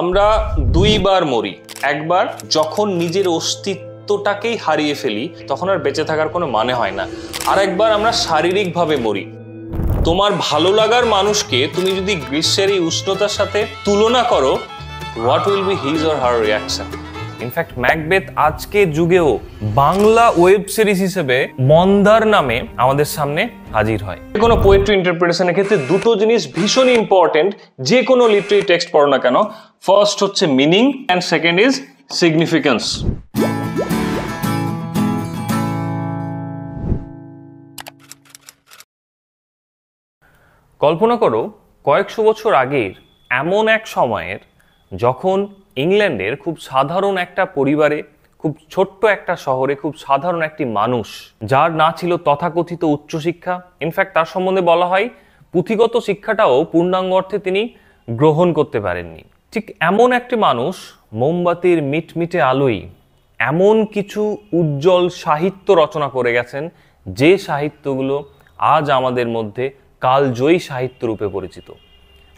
আমরা দুইবার মরি একবার যখন নিজের অস্তিত্বটাকেই হারিয়ে ফেলি তখন আর বেঁচে থাকার কোনো মানে হয় না আর একবার আমরা শারীরিকভাবে মরি তোমার ভালো লাগার মানুষকে তুমি যদি গ্রীষ্মের এই উষ্ণতার সাথে তুলনা করো what will be his or her reaction in fact Macbeth আজকে যুগেও বাংলা ওয়েব সিরিজ হিসেবে মন্দার নামে আমাদের সামনে হাজির হয় কোনো পোয়েট্রি ইন্টারপ্রিটেশনের ক্ষেত্রে দুটো জিনিস ভীষণ ইম্পর্টেন্ট যে কোনো লিটারি টেক্সট পড়ো না কেন ফার্স্ট হচ্ছে meaning and second is significance কল্পনা করো কয়েকশো বছর আগের এমন এক সময়ের যখন ইংল্যান্ডের খুব সাধারণ একটা পরিবারে খুব ছোট্ট একটা শহরে খুব সাধারণ একটি মানুষ যার না ছিল তথাকথিত উচ্চশিক্ষা ইনফ্যাক্ট তার সম্বন্ধে বলা হয় পুঁথিগত শিক্ষাটাও পূর্ণাঙ্গ অর্থে তিনি গ্রহণ করতে পারেননি ঠিক এমন একটি মানুষ মোমবাতির মিটমিটে আলোই এমন কিছু উজ্জ্বল সাহিত্য রচনা করে গেছেন যে সাহিত্যগুলো আজ আমাদের মধ্যে কালজয়ী সাহিত্য রূপে পরিচিত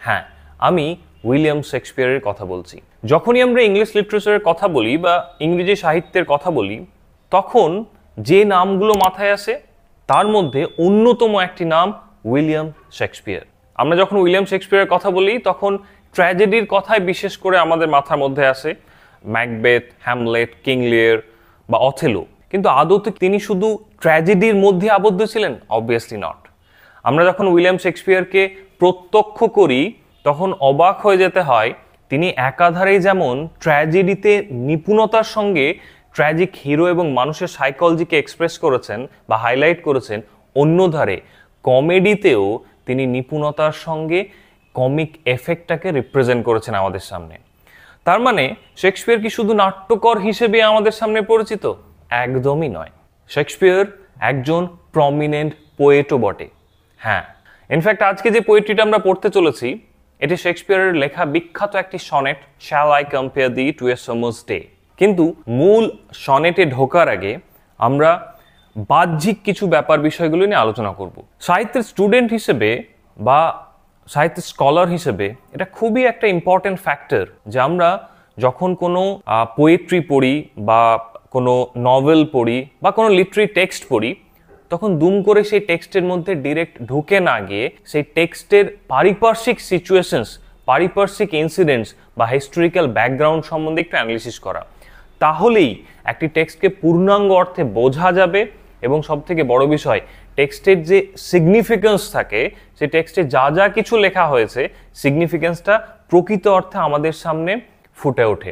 হ্যাঁ আমি উইলিয়াম শেক্সপিয়ারের কথা বলছি যখনই আমরা ইংলিশ লিটারেচারের কথা বলি বা ইংরেজি সাহিত্যের কথা বলি তখন যে নামগুলো মাথায় আসে তার মধ্যে অন্যতম একটি নাম উইলিয়াম শেক্সপিয়ার আমরা যখন উইলিয়াম শেক্সপিয়ারের কথা বলি তখন ট্র্যাজেডির কথাই বিশেষ করে আমাদের মাথার মধ্যে আসে ম্যাকবেথ হ্যামলেট কিংলিয়ার বা অথেলো কিন্তু আদৌতে তিনি শুধু ট্র্যাজেডির মধ্যে আবদ্ধ ছিলেন অবভিয়াসলি নট আমরা যখন উইলিয়াম শেক্সপিয়ারকে প্রত্যক্ষ করি তখন অবাক হয়ে যেতে হয় তিনি একাধারে যেমন ট্র্যাজেডিতে নিপুণতার সঙ্গে ট্র্যাজিক হিরো এবং মানুষের সাইকোলজিকে এক্সপ্রেস করেছেন বা হাইলাইট করেছেন অন্যধারে কমেডিতেও তিনি নিপুণতার সঙ্গে কমিক এফেক্টটাকে রিপ্রেজেন্ট করেছেন আমাদের সামনে তার মানে শেক্সপিয়ার কি শুধু নাট্যকর হিসেবে আমাদের সামনে পরিচিত একদমই নয় শেক্সপিয়ার একজন প্রমিনেন্ট পোয়েটও বটে হ্যাঁ ইনফ্যাক্ট আজকে যে পোয়েট্রিটা আমরা পড়তে চলেছি এটি শেক্সপিয়ারের লেখা বিখ্যাত একটি sonnet shall I compare thee to a summer's day কিন্তু মূল সনেটে ঢোকার আগে আমরা বাহ্যিক কিছু ব্যাপার বিষয়গুলো নিয়ে আলোচনা করব সাহিত্যের স্টুডেন্ট হিসেবে বা সাহিত্যের স্কলার হিসেবে এটা খুবই একটা ইম্পর্টেন্ট ফ্যাক্টর যে আমরা যখন কোনো পোয়েট্রি পড়ি বা কোনো নভেল পড়ি বা কোনো লিটারি টেক্সট পড়ি তখন দুম করে সেই টেক্সটের মধ্যে ডিরেক্ট ঢুকে না গিয়ে সেই টেক্সটের পারিপার্শ্বিক সিচুয়েশনস পারিপার্শ্বিক ইনসিডেন্টস বা হিস্টোরিক্যাল ব্যাকগ্রাউন্ড সম্বন্ধে একটু অ্যানালিসিস করা তাহলেই একটি টেক্সটকে পূর্ণাঙ্গ অর্থে বোঝা যাবে এবং সব থেকে বড় বিষয় টেক্সটের যে সিগনিফিকেন্স থাকে সেই টেক্সটে যা যা কিছু লেখা হয়েছে সিগনিফিকেন্সটা প্রকৃত অর্থে আমাদের সামনে ফুটে ওঠে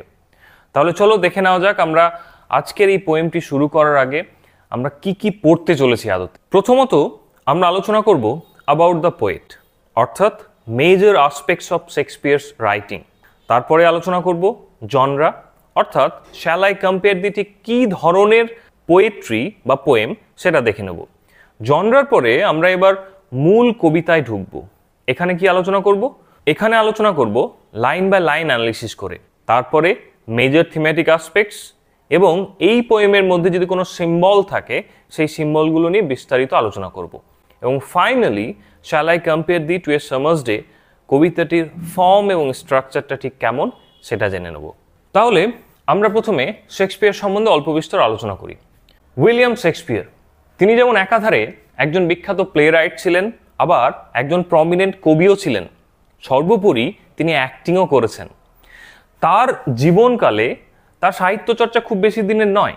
তাহলে চলো দেখে নেওয়া যাক আমরা আজকের এই পোয়েমটি শুরু করার আগে আমরা কি কি পড়তে চলেছি আদতে প্রথমত আমরা আলোচনা করব অ্যাবাউট দ্য পোয়েট অর্থাৎ major aspects of Shakespeare's writing তারপরে আলোচনা করব জনরা অর্থাৎ শ্যালাই কম্পেয়ার দিটি কী ধরনের পোয়েট্রি বা পোয়েম সেটা দেখে নেব জনরার পরে আমরা এবার মূল কবিতায় ঢুকব এখানে কি আলোচনা করব এখানে আলোচনা করব লাইন বাই লাইন অ্যানালিসিস করে তারপরে মেজর থিমেটিক আসপেক্টস এবং এই পোয়েমের মধ্যে যদি কোনো সিম্বল থাকে সেই সিম্বলগুলো নিয়ে বিস্তারিত আলোচনা করব এবং finally shall I compare thee to a summer's day কবিতাটির ফর্ম এবং স্ট্রাকচারটা ঠিক কেমন সেটা জেনে নেব তাহলে আমরা প্রথমে শেক্সপিয়ার সম্বন্ধে অল্প বিস্তর আলোচনা করি উইলিয়াম শেক্সপিয়ার তিনি যেমন একাধারে একজন বিখ্যাত প্লে রাইট ছিলেন আবার একজন প্রমিনেন্ট কবিও ছিলেন সর্বোপরি তিনি অ্যাক্টিংও করেছেন তার জীবনকালে তার সাহিত্য চর্চা খুব বেশি দিনের নয়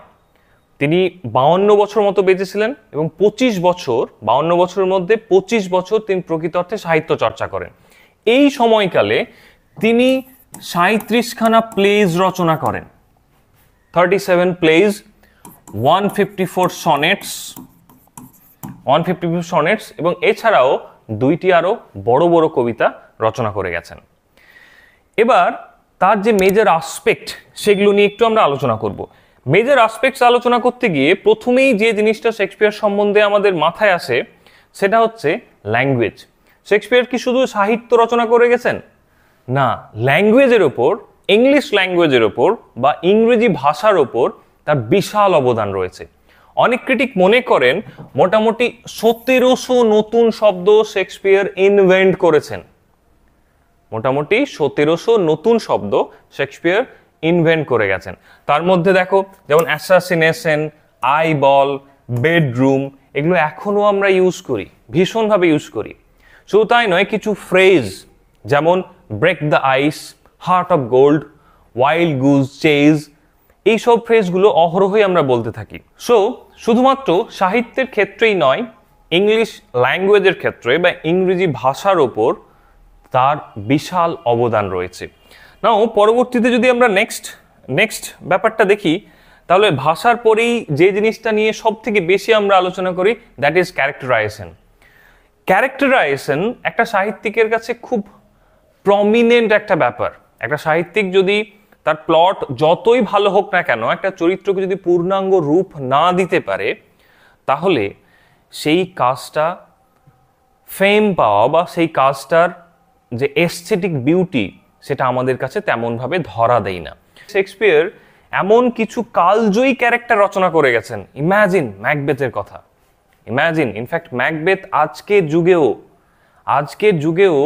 তিনি বাউন্ন বছর মতো বেঁচেছিলেন এবং পঁচিশ বছর বাউন্ন বছরের মধ্যে পঁচিশ বছর তিনি প্রকৃত অর্থে সাহিত্য চর্চা করেন এই সময়কালে তিনি সাঁত্রিশখানা প্লেজ রচনা করেন thirty seven plays one fifty four sonnets one fifty four sonnets এবং এছাড়াও দুইটি আরও বড় বড় কবিতা রচনা করে গেছেন এবার তার যে মেজর আসপেক্ট সেগুলো নিয়ে একটু আমরা আলোচনা করব মেজর আসপেক্টস আলোচনা করতে গিয়ে প্রথমেই যে জিনিসটা শেক্সপিয়ার সম্বন্ধে আমাদের মাথায় আসে সেটা হচ্ছে ল্যাঙ্গুয়েজ শেক্সপিয়ার কি শুধু সাহিত্য রচনা করে গেছেন না ল্যাঙ্গুয়েজের ওপর ইংলিশ ল্যাঙ্গুয়েজের ওপর বা ইংরেজি ভাষার ওপর তার বিশাল অবদান রয়েছে অনেক ক্রিটিক মনে করেন মোটামুটি সতেরোশো নতুন শব্দ শেক্সপিয়ার ইনভেন্ট করেছেন মোটামুটি সতেরোশো নতুন শব্দ শেক্সপিয়ার ইনভেন্ট করে গেছেন তার মধ্যে দেখো যেমন অ্যাসাসিনেশন আই বল বেডরুম এগুলো এখনও আমরা ইউজ করি ভীষণভাবে ইউজ করি শুধু তাই নয় কিছু ফ্রেজ যেমন break the ice heart of gold wild goose chase এই সব ফ্রেজগুলো অহরহই আমরা বলতে থাকি সো শুধুমাত্র সাহিত্যের ক্ষেত্রেই নয় ইংলিশ ল্যাঙ্গুয়েজের ক্ষেত্রে বা ইংরেজি ভাষার ওপর তার বিশাল অবদান রয়েছে নাও পরবর্তীতে যদি আমরা নেক্সট নেক্সট ব্যাপারটা দেখি তাহলে ভাষার পরেই যে জিনিসটা নিয়ে সব থেকে বেশি আমরা আলোচনা করি দ্যাট ইজ ক্যারেক্টারাইজেশন ক্যারেক্টারাইজেশন একটা সাহিত্যিকের কাছে খুব প্রমিনেন্ট একটা ব্যাপার একটা সাহিত্যিক যদি তার প্লট যতই ভালো হোক না কেন একটা চরিত্রকে যদি পূর্ণাঙ্গ রূপ না দিতে পারে তাহলে সেই কাজটা ফেম পাওয়া বা সেই কাজটার যে এসথেটিক বিউটি সেটা আমাদের কাছে তেমনভাবে ধরা দেয় না শেক্সপিয়ার এমন কিছু কালজয়ী ক্যারেক্টার রচনা করে গেছেন ইম্যাজিন ম্যাকবেথের কথা ইম্যাজিন ইনফ্যাক্ট ম্যাকবেথ আজকে যুগেও আজকের যুগেও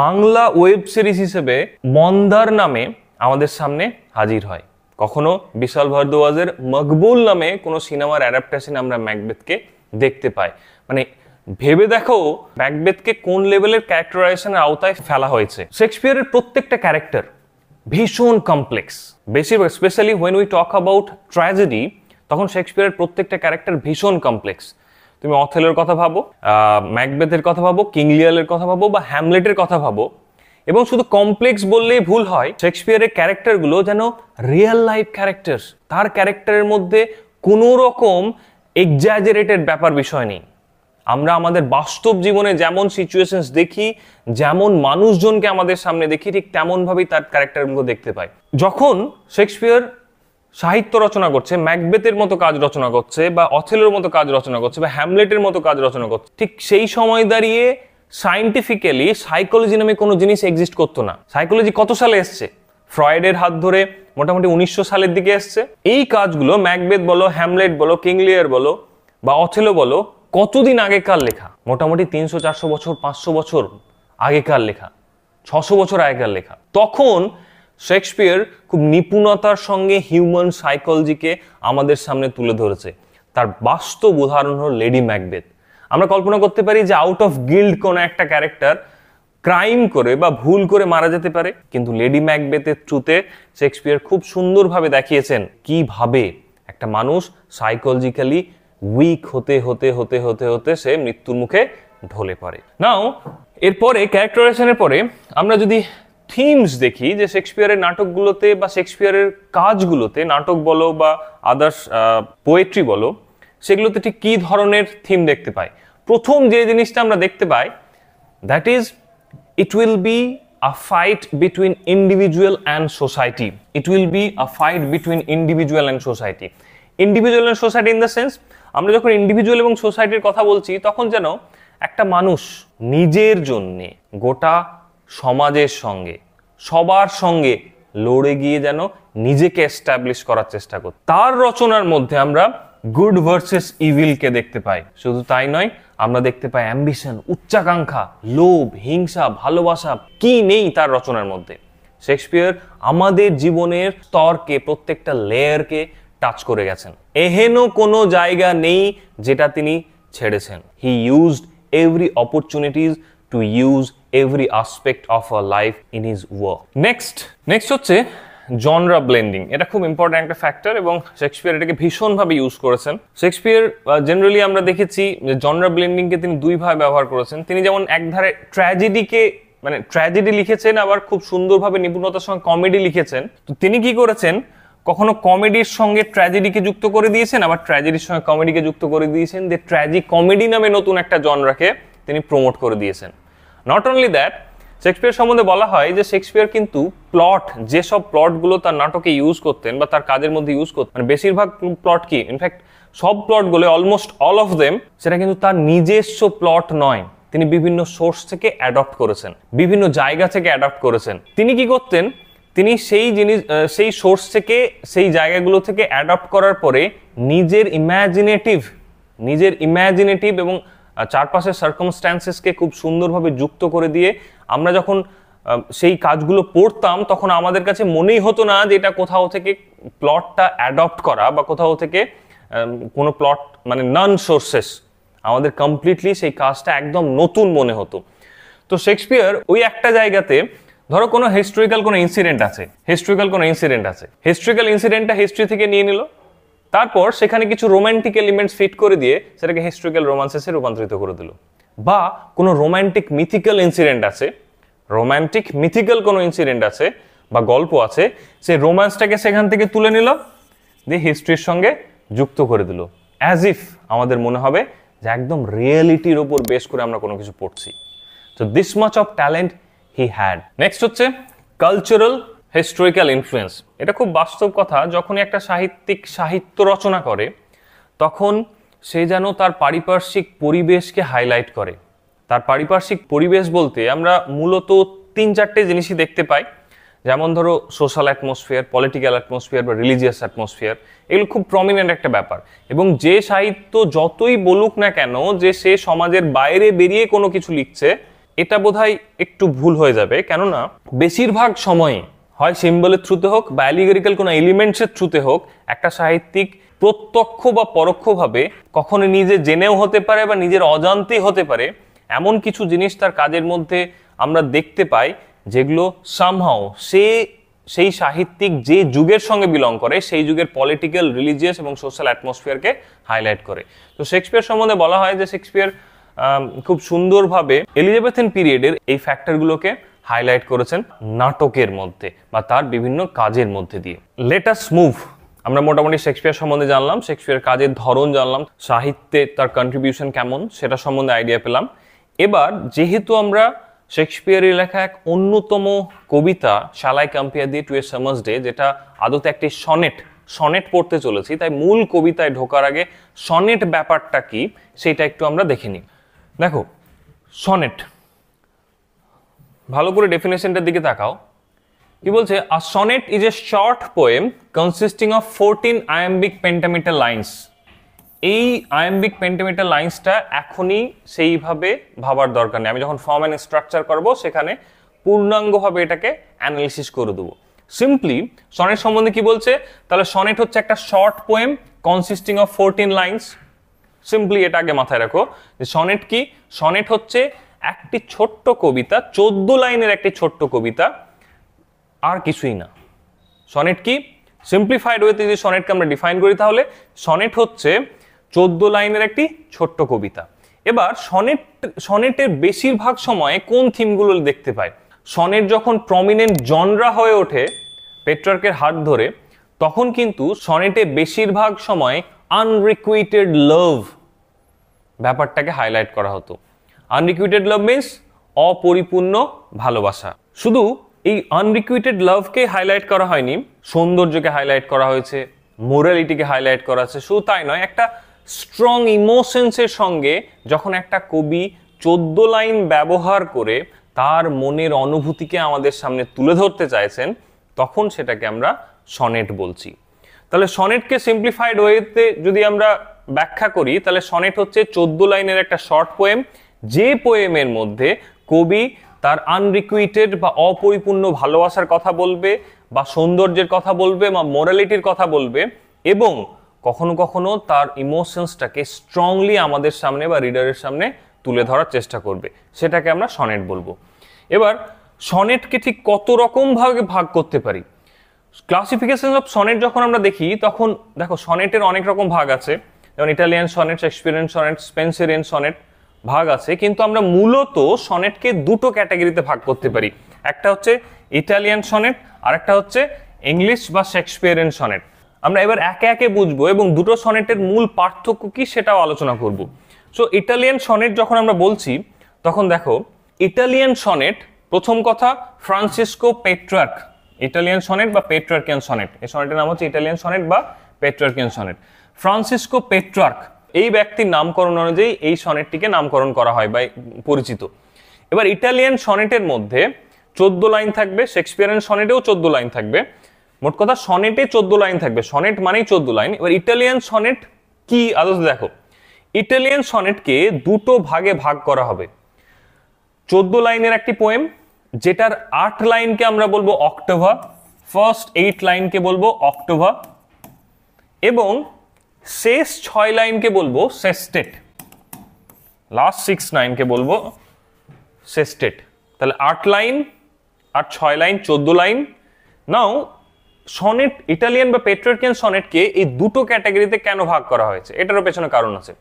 বাংলা ওয়েব সিরিজ হিসেবে মন্দার নামে আমাদের সামনে হাজির হয় কখনো বিশাল ভারদুয়াজের মকবুল নামে কোনো সিনেমার অ্যাডাপ্টেশন আমরা ম্যাকবেথকে দেখতে পাই মানে ভেবে দেখো ম্যাকবেথকে কোন লেভেলের ক্যারেক্টারাইজেশনের আওতায় ফেলা হয়েছে শেক্সপিয়ারের প্রত্যেকটা ক্যারেক্টার ভীষণ কমপ্লেক্স বেশিরভাগ specially when we talk about tragedy তখন শেক্সপিয়ারের প্রত্যেকটা ক্যারেক্টার ভীষণ কমপ্লেক্স তুমি অথেলের কথা ভাবো ম্যাকবেথের কথা ভাবো কিংলিয়ালের কথা ভাবো বা হ্যামলেটের কথা ভাবো এবং শুধু কমপ্লেক্স বললেই ভুল হয় শেক্সপিয়ারের ক্যারেক্টারগুলো যেন রিয়েল লাইফ ক্যারেক্টার তার ক্যারেক্টারের মধ্যে কোনো রকম এক্সাজারেটেড ব্যাপার বিষয় নেই আমরা আমাদের বাস্তব জীবনে যেমন সিচুয়েশনস দেখি যেমন মানুষজনকে আমাদের সামনে দেখি ঠিক তেমনভাবেই তার ক্যারেক্টারগুলো দেখতে পাই যখন শেক্সপিয়ার সাহিত্য রচনা করছে ম্যাকবেথের মতো কাজ রচনা করছে বা অথেলোর মতো কাজ রচনা করছে বা হ্যামলেটের মতো কাজ রচনা করছে ঠিক সেই সময় দাঁড়িয়ে সায়েন্টিফিক্যালি সাইকোলজি নামে কোনো জিনিস এক্সিস্ট করতো না সাইকোলজি কত সালে এসছে ফ্রয়েডের হাত ধরে মোটামুটি উনিশশো সালের দিকে এসছে এই কাজগুলো ম্যাকবেথ বলো হ্যামলেট বলো কিংলিয়ার বলো বা অথেলো বলো কতদিন আগেকার লেখা মোটামুটি তিনশো চারশো বছর পাঁচশো বছর আগেকার লেখা ছশো বছর আগেকার লেখা তখন শেক্সপিয়ার খুব নিপুণতার সঙ্গে হিউম্যান সাইকোলজিকে আমাদের সামনে তুলে ধরেছে তার বাস্তব উদাহরণ হল লেডি ম্যাকবেথ আমরা কল্পনা করতে পারি যে আউট অফ গিল্ড কোনো একটা ক্যারেক্টার ক্রাইম করে বা ভুল করে মারা যেতে পারে কিন্তু লেডি ম্যাকবেথের ট্রুতে শেক্সপিয়ার খুব সুন্দরভাবে দেখিয়েছেন কিভাবে একটা মানুষ সাইকোলজিক্যালি উইক হতে হতে হতে হতে হতে সে মৃত্যুর মুখে ঢলে পড়ে নাও এরপরে ক্যারেক্টারাইজেশনের পরে আমরা যদি থিমস দেখি যে শেক্সপিয়ারের নাটকগুলোতে বা শেক্সপিয়ারের কাজগুলোতে নাটক বলো বা আদার্স পোয়েট্রি বলো সেগুলোতে ঠিক কী ধরনের থিম দেখতে পাই প্রথম যে জিনিসটা আমরা দেখতে পাই that is it will be a fight between individual and society it will be a fight between individual and society individual and society in the sense আমরা যখন ইন্ডিভিজুয়াল এবং সোসাইটির কথা বলছি তখন যেন একটা মানুষ নিজের জন্যে গোটা সমাজের সঙ্গে সবার সঙ্গে লড়ে গিয়ে যেন নিজেকে এস্টাবলিশ করার চেষ্টা কর তার রচনার মধ্যে আমরা গুড ভার্সেস ইভিলকে দেখতে পাই শুধু তাই নয় আমরা দেখতে পাই অ্যাম্বিশন উচ্চাকাঙ্ক্ষা লোভ হিংসা ভালোবাসা কি নেই তার রচনার মধ্যে শেক্সপিয়ার আমাদের জীবনের স্তরকে প্রত্যেকটা লেয়ারকে টাচ করে গেছেন এহেন কোনো জায়গা নেই যেটা তিনি ছেড়েছেন he used every opportunities to use every aspect of a life in his work next next হচ্ছে জনরা ব্লেন্ডিং এটা খুব ইম্পর্ট্যান্ট একটা ফ্যাক্টর এবং শেক্সপিয়ার এটাকে ভীষণভাবে ইউজ করেছেন শেক্সপিয়ার জেনারেলি আমরা দেখেছি যে জনরা ব্লেন্ডিংকে তিনি দুইভাবে ব্যবহার করেছেন তিনি যেমন একধারে ট্র্যাজেডিকে মানে ট্র্যাজেডি লিখেছেন আবার খুব সুন্দরভাবে নিপুণতার সঙ্গে কমেডি লিখেছেন তো তিনি কি করেছেন কখনো কমেডির সঙ্গে ট্র্যাজেডিকে যুক্ত করে দিয়েছেন আবার ট্র্যাজেডির সঙ্গে কমেডিকে যুক্ত করে দিয়েছেন যে ট্র্যাজিক কমেডি নামে নতুন একটা জনরাকে তিনি প্রমোট করে দিয়েছেন নট অনলি দ্যাট শেক্সপিয়ার সম্বন্ধে বলা হয় যে শেক্সপিয়ার কিন্তু প্লট যেসব প্লটগুলো তার নাটকে ইউজ করতেন বা তার কাজের মধ্যে ইউজ করতেন মানে বেশিরভাগ প্লট কি ইনফ্যাক্ট সব প্লটগুলো অলমোস্ট অল অফ দেম সেটা কিন্তু তার নিজস্ব প্লট নয় তিনি বিভিন্ন সোর্স থেকে অ্যাডপ্ট করেছেন বিভিন্ন জায়গা থেকে অ্যাডপ্ট করেছেন তিনি কি করতেন তিনি সেই জিনিস সেই সোর্স থেকে সেই জায়গাগুলো থেকে অ্যাডপ্ট করার পরে নিজের ইম্যাজিনেটিভ নিজের ইম্যাজিনেটিভ এবং চারপাশের সার্কমস্ট্যান্সেসকে খুব সুন্দরভাবে যুক্ত করে দিয়ে আমরা যখন সেই কাজগুলো পড়তাম তখন আমাদের কাছে মনেই হতো না যে এটা কোথাও থেকে প্লটটা অ্যাডপ্ট করা বা কোথাও থেকে কোনো প্লট মানে নন সোর্সেস আমাদের কমপ্লিটলি সেই কাজটা একদম নতুন মনে হতো তো শেক্সপিয়ার ওই একটা জায়গাতে ধরো কোনো হিস্ট্রিক্যাল কোনো ইনসিডেন্ট আছে হিস্ট্রিক্যাল কোনো ইনসিডেন্ট আছে হিস্ট্রিক্যাল ইনসিডেন্টটা হিস্ট্রি থেকে নিয়ে নিল তারপর সেখানে কিছু রোম্যান্টিক এলিমেন্টস ফিট করে দিয়ে সেটাকে হিস্ট্রিক্যাল রোমান্সেসে রূপান্তরিত করে দিল বা কোনো রোম্যান্টিক মিথিক্যাল ইনসিডেন্ট আছে রোম্যান্টিক মিথিক্যাল কোনো ইনসিডেন্ট আছে বা গল্প আছে সে রোম্যান্সটাকে সেখান থেকে তুলে নিল দিয়ে হিস্ট্রির সঙ্গে যুক্ত করে দিল অ্যাজ ইফ আমাদের মনে হবে যে একদম রিয়েলিটির ওপর বেশ করে আমরা কোনো কিছু পড়ছি তো this much of talent he had next হচ্ছে কালচারাল হিস্টোরিক্যাল ইনফ্লুয়েন্স এটা খুব বাস্তব কথা যখনই একটা সাহিত্যিক সাহিত্য রচনা করে তখন সে যেন তার পারিপার্শ্বিক পরিবেশকে হাইলাইট করে তার পারিপার্শ্বিক পরিবেশ বলতে আমরা মূলত তিন চারটে জিনিসই দেখতে পাই যেমন ধরো সোশ্যাল অ্যাটমসফিয়ার পলিটিক্যাল অ্যাটমসফিয়ার বা রিলিজিয়াস অ্যাটমসফিয়ার এগুলো খুব প্রমিনেন্ট একটা ব্যাপার এবং যে সাহিত্য যতই বলুক না কেন যে সে সমাজের বাইরে বেরিয়ে কোনো কিছু লিখছে এটা বোধহয় একটু ভুল হয়ে যাবে কেননা বেশিরভাগ সময়ে হয় সিম্বলের থ্রুতে হোক বা অ্যালিগরিক্যাল কোনো এলিমেন্টসের থ্রুতে হোক একটা সাহিত্যিক প্রত্যক্ষ বা পরোক্ষভাবে কখনো নিজে জেনেও হতে পারে বা নিজের অজান্তেই হতে পারে এমন কিছু জিনিস তার কাজের মধ্যে আমরা দেখতে পাই যেগুলো সামহাও সে সেই সাহিত্যিক যে যুগের সঙ্গে বিলং করে সেই যুগের পলিটিক্যাল রিলিজিয়াস এবং সোশ্যাল অ্যাটমসফিয়ারকে হাইলাইট করে তো শেক্সপিয়ার সম্বন্ধে বলা হয় যে শেক্সপিয়ার খুব সুন্দরভাবে এলিজাবেথেন পিরিয়ডের এই ফ্যাক্টরগুলোকে হাইলাইট করেছেন নাটকের মধ্যে বা তার বিভিন্ন কাজের মধ্যে দিয়ে লেটাস মুভ আমরা মোটামুটি শেক্সপিয়ার সম্বন্ধে জানলাম শেক্সপিয়ার কাজের ধরন জানলাম সাহিত্যে তার কন্ট্রিবিউশন কেমন সেটা সম্বন্ধে আইডিয়া পেলাম এবার যেহেতু আমরা শেক্সপিয়ারের লেখা এক অন্যতম কবিতা শালাই কাম্পিয়া দিয়ে টু এ সামার্স ডে যেটা আদতে একটি সনেট সনেট পড়তে চলেছি তাই মূল কবিতায় ঢোকার আগে সনেট ব্যাপারটা কি সেটা একটু আমরা দেখে নিই দেখো সনেট ভালো করে ডেফিনেশনটার দিকে তাকাও কি বলছে a sonnet is a short poem consisting of fourteen iambic pentameter lines এই আয়াম্বিক পেন্টামিটার লাইন্সটা এখনই সেইভাবে ভাবার দরকার নেই আমি যখন ফর্ম অ্যান্ড স্ট্রাকচার করব সেখানে পূর্ণাঙ্গভাবে এটাকে অ্যানালিসিস করে দেবো সিম্পলি সনেট সম্বন্ধে কি বলছে তাহলে সনেট হচ্ছে একটা short poem consisting of fourteen lines simply এটা আগে মাথায় রাখো যে সনেট কি সনেট হচ্ছে একটি ছোট্ট কবিতা চোদ্দ লাইনের একটি ছোট্ট কবিতা আর কিছুই না সনেট কি সিম্পলিফাইড ওয়েতে যদি সনেটকে আমরা ডিফাইন করি তাহলে সনেট হচ্ছে চোদ্দ লাইনের একটি ছোট্ট কবিতা এবার সনেট সনেটের বেশিরভাগ সময়ে কোন থিমগুলো দেখতে পাই সনেট যখন প্রমিনেন্ট জনরা হয়ে ওঠে পেট্রার্কের হাত ধরে তখন কিন্তু সনেটে বেশিরভাগ সময় আনরিকুইটেড লাভ ব্যাপারটাকে হাইলাইট করা হতো আনরিকুইটেড লাভ মিন্স অপরিপূর্ণ ভালোবাসা শুধু এই আনরিকুইটেড লাভকে হাইলাইট করা হয়নি সৌন্দর্যকে হাইলাইট করা হয়েছে মোরালিটিকে হাইলাইট করা হয়েছে শুধু তাই নয় একটা স্ট্রং ইমোশনসের সঙ্গে যখন একটা কবি চোদ্দ লাইন ব্যবহার করে তার মনের অনুভূতিকে আমাদের সামনে তুলে ধরতে চাইছেন তখন সেটাকে আমরা সনেট বলছি তাহলে সনেটকে সিম্পলিফাইড ওয়েতে যদি আমরা ব্যাখ্যা করি তাহলে সনেট হচ্ছে চোদ্দ লাইনের একটা শর্ট পোয়েম যে পোয়েমের মধ্যে কবি তার আনরিকুইটেড বা অপরিপূর্ণ ভালোবাসার কথা বলবে বা সৌন্দর্যের কথা বলবে বা মোরালিটির কথা বলবে এবং কখনো কখনো তার ইমোশনসটাকে স্ট্রংলি আমাদের সামনে বা রিডারের সামনে তুলে ধরার চেষ্টা করবে সেটাকে আমরা সনেট বলবো এবার সনেটকে ঠিক কত রকমভাবে ভাগ করতে পারি ক্লাসিফিকেশন অফ সনেট যখন আমরা দেখি তখন দেখো সনেটের অনেক রকম ভাগ আছে যেমন Italian sonnet experience sonnet Spenserian sonnet ভাগ আছে কিন্তু আমরা মূলত সনেটকে দুটো ক্যাটাগরিতে ভাগ করতে পারি একটা হচ্ছে ইটালিয়ান সনেট আর একটা হচ্ছে ইংলিশ বা শেক্সপিয়ারিয়ান সনেট আমরা এবার একে একে বুঝবো এবং দুটো সনেটের মূল পার্থক্য কি সেটাও আলোচনা করব সো ইটালিয়ান সনেট যখন আমরা বলছি তখন দেখো ইটালিয়ান সনেট প্রথম কথা ফ্রান্সিসকো পেট্রার্ক ইটালিয়ান সনেট বা পেট্রার্কিয়ান সনেট এই সনেটের নাম হচ্ছে ইটালিয়ান সনেট বা পেট্রার্কিয়ান সনেট ফ্রান্সিসকো পেট্রার্ক এই ব্যক্তির নামকরণ অনুযায়ী এই সনেটটিকে নামকরণ করা হয় বা পরিচিত এবার ইটালিয়ান সনেটের মধ্যে চোদ্দ লাইন থাকবে শেক্সপিয়ারের সনেটেও চোদ্দ লাইন থাকবে মোট কথা সনেটে চোদ্দ লাইন থাকবে সনেট মানেই চোদ্দ লাইন এবার ইটালিয়ান সনেট কি আদর্শ দেখো ইটালিয়ান সনেটকে দুটো ভাগে ভাগ করা হবে চোদ্দ লাইনের একটি পোয়েম যেটার আট লাইনকে আমরা বলবো অক্টোভা ফার্স্ট এইট লাইনকে বলবো অক্টোভা এবং শেষ ছয় লাইনকে বলবো সেস্টেট লাস্ট সিক্স নাইনকে বলবো সেস্টেট তাহলে আট লাইন আর ছয় লাইন চোদ্দ লাইন নাও সনেট ইটালিয়ান বা পেট্রোকিয়ান সনেটকে এই দুটো ক্যাটাগরিতে কেন ভাগ করা হয়েছে এটারও পেছনে কারণ আছে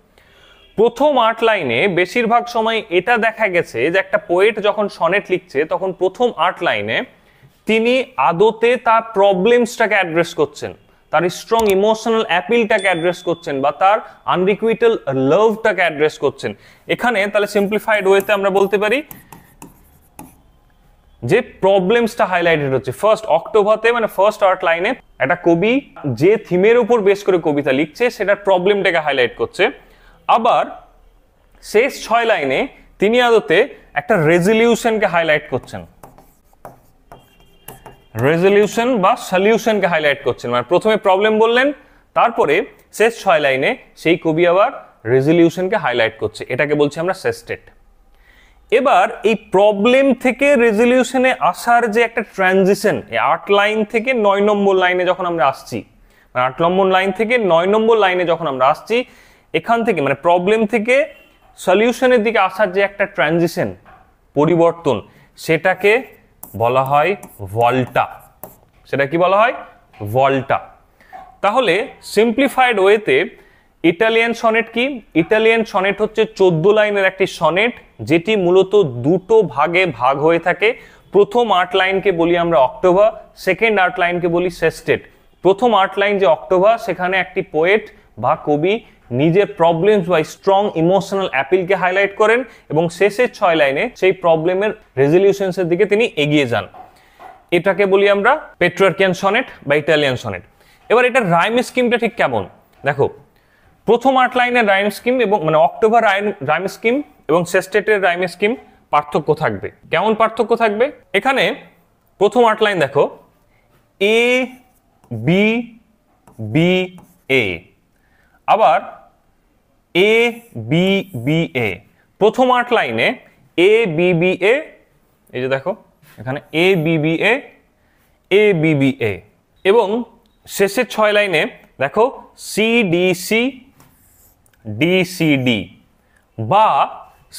প্রথম আট লাইনে বেশিরভাগ সময় এটা দেখা গেছে যে একটা পোয়েট যখন সনেট লিখছে তখন প্রথম আট লাইনে তিনি আদতে তার প্রবলেমসটাকে অ্যাড্রেস করছেন তার স্ট্রং ইমোশনাল অ্যাপিলটাকে অ্যাড্রেস করছেন বা তার আনরিকুইটাল লাভটাকে অ্যাড্রেস করছেন এখানে তাহলে সিম্পলিফাইড ওয়েতে আমরা বলতে পারি যে প্রবলেমসটা হাইলাইটেড হচ্ছে ফার্স্ট অক্টোবরতে মানে ফার্স্ট আর্ট লাইনে একটা কবি যে থিমের উপর বেশ করে কবিতা লিখছে সেটার প্রবলেমটাকে হাইলাইট করছে আবার শেষ ছয় লাইনে তিনি আদতে একটা রেজলিউশনকে হাইলাইট করছেন রেজলিউশন বা সলিউশনকে হাইলাইট করছেন মানে প্রথমে প্রবলেম বললেন তারপরে শেষ ছয় লাইনে সেই কবি আবার রেজলিউশনকে হাইলাইট করছে এটাকে বলছি আমরা সেস্টেট এবার এই প্রবলেম থেকে রেজলিউশনে আসার যে একটা ট্রানজিশন আট লাইন থেকে নয় নম্বর লাইনে যখন আমরা আসছি মানে আট নম্বর লাইন থেকে নয় নম্বর লাইনে যখন আমরা আসছি এখান থেকে মানে প্রবলেম থেকে সলিউশনের দিকে আসার যে একটা ট্রানজিশন পরিবর্তন সেটাকে বলা হয় ভল্টা সেটা কি বলা হয় ভল্টা তাহলে সিম্পলিফাইড ওয়েতে ইটালিয়ান সনেট কি ইটালিয়ান সনেট হচ্ছে চোদ্দ লাইনের একটি সনেট যেটি মূলত দুটো ভাগে ভাগ হয়ে থাকে প্রথম আর্ট লাইনকে বলি আমরা অক্টোবর সেকেন্ড আর্ট লাইনকে বলি সেস্টেট প্রথম আর্ট লাইন যে অক্টোবর সেখানে একটি পোয়েট বা কবি নিজের প্রবলেমস বা স্ট্রং ইমোশনাল অ্যাপিলকে হাইলাইট করেন এবং শেষের ছয় লাইনে সেই প্রবলেমের রেজলিউশনসের দিকে তিনি এগিয়ে যান এটাকে বলি আমরা পেট্রোয়ার্কিয়ান সনেট বা ইটালিয়ান সনেট এবার এটা রাইম স্কিমটা ঠিক কেমন দেখো প্রথম আট লাইনের রাইম স্কিম এবং মানে অক্টোবর রাইম স্কিম এবং সেস্টেটের রাইম স্কিম পার্থক্য থাকবে কেমন পার্থক্য থাকবে এখানে প্রথম আট লাইন দেখো এ বি বি এ আবার এ বি বি এ প্রথম আট লাইনে এ বি বি এ এই যে দেখো এখানে A B B A A B B A এবং শেষের ছয় লাইনে দেখো C D C D C D বা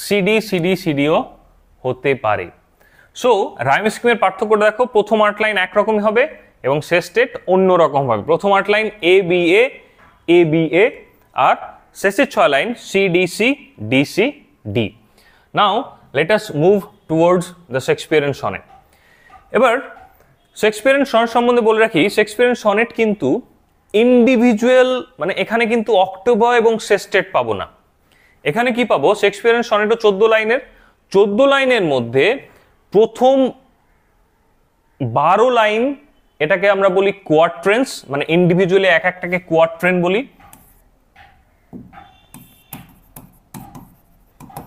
সিডি সিডি সিডিও হতে পারে সো রাইম স্কিমের পার্থক্যটা দেখো প্রথম আট লাইন একরকমই হবে এবং শেষ স্টেট রকম হবে প্রথম আট লাইন A B A A B A আর শেষের ছয় লাইন C D C D now let us move towards the Shakespearean sonnet এবার শেক্সপিয়ারিয়ান সনেট সম্বন্ধে বলে রাখি শেক্সপিয়ারিয়ান সনেট কিন্তু ইন্ডিভিজুয়াল মানে এখানে কিন্তু অক্টোবর এবং সেস্টেট পাবো না এখানে কি পাবো শেক্সপিয়ারিয়ান সনেটও চোদ্দ লাইনের চোদ্দ লাইনের মধ্যে প্রথম বারো লাইন এটাকে আমরা বলি কোয়ার্ট্রেন্স মানে ইন্ডিভিজুয়ালি এক একটাকে কোয়ার্ট্রেন বলি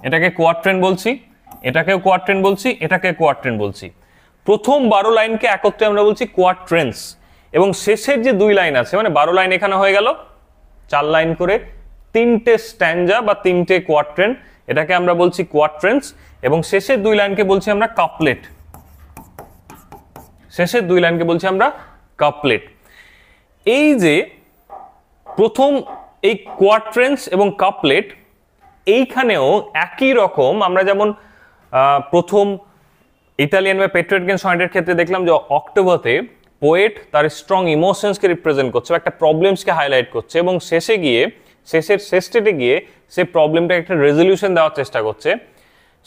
এটাকে কোয়াট্রেন বলছি এটাকেও কোয়াট্রেন বলছি এটাকে কোয়াট্রেন বলছি প্রথম বারো লাইনকে একত্রে আমরা বলছি কোয়াট্রেন্স এবং শেষের যে দুই লাইন আছে মানে বারো লাইন এখানে হয়ে গেল চার লাইন করে তিনটে স্ট্যান্ডা বা তিনটে কোয়াট্রেন এটাকে আমরা বলছি কোয়াট্রেন্স এবং শেষের দুই লাইনকে বলছি আমরা কাপলেট শেষের দুই লাইনকে বলছি আমরা কাপলেট এই যে প্রথম এই কোয়াট্রেন্স এবং কাপলেট এইখানেও একই রকম আমরা যেমন প্রথম ইটালিয়ান বা পেট্রিয়টগেন সনেটের ক্ষেত্রে দেখলাম যে অক্টোবরতে পোয়েট তার স্ট্রং ইমোশনসকে রিপ্রেজেন্ট করছে বা একটা প্রবলেমসকে হাইলাইট করছে এবং শেষে গিয়ে শেষের স্টেটে গিয়ে সে প্রবলেমটা একটা রেজলিউশন দেওয়ার চেষ্টা করছে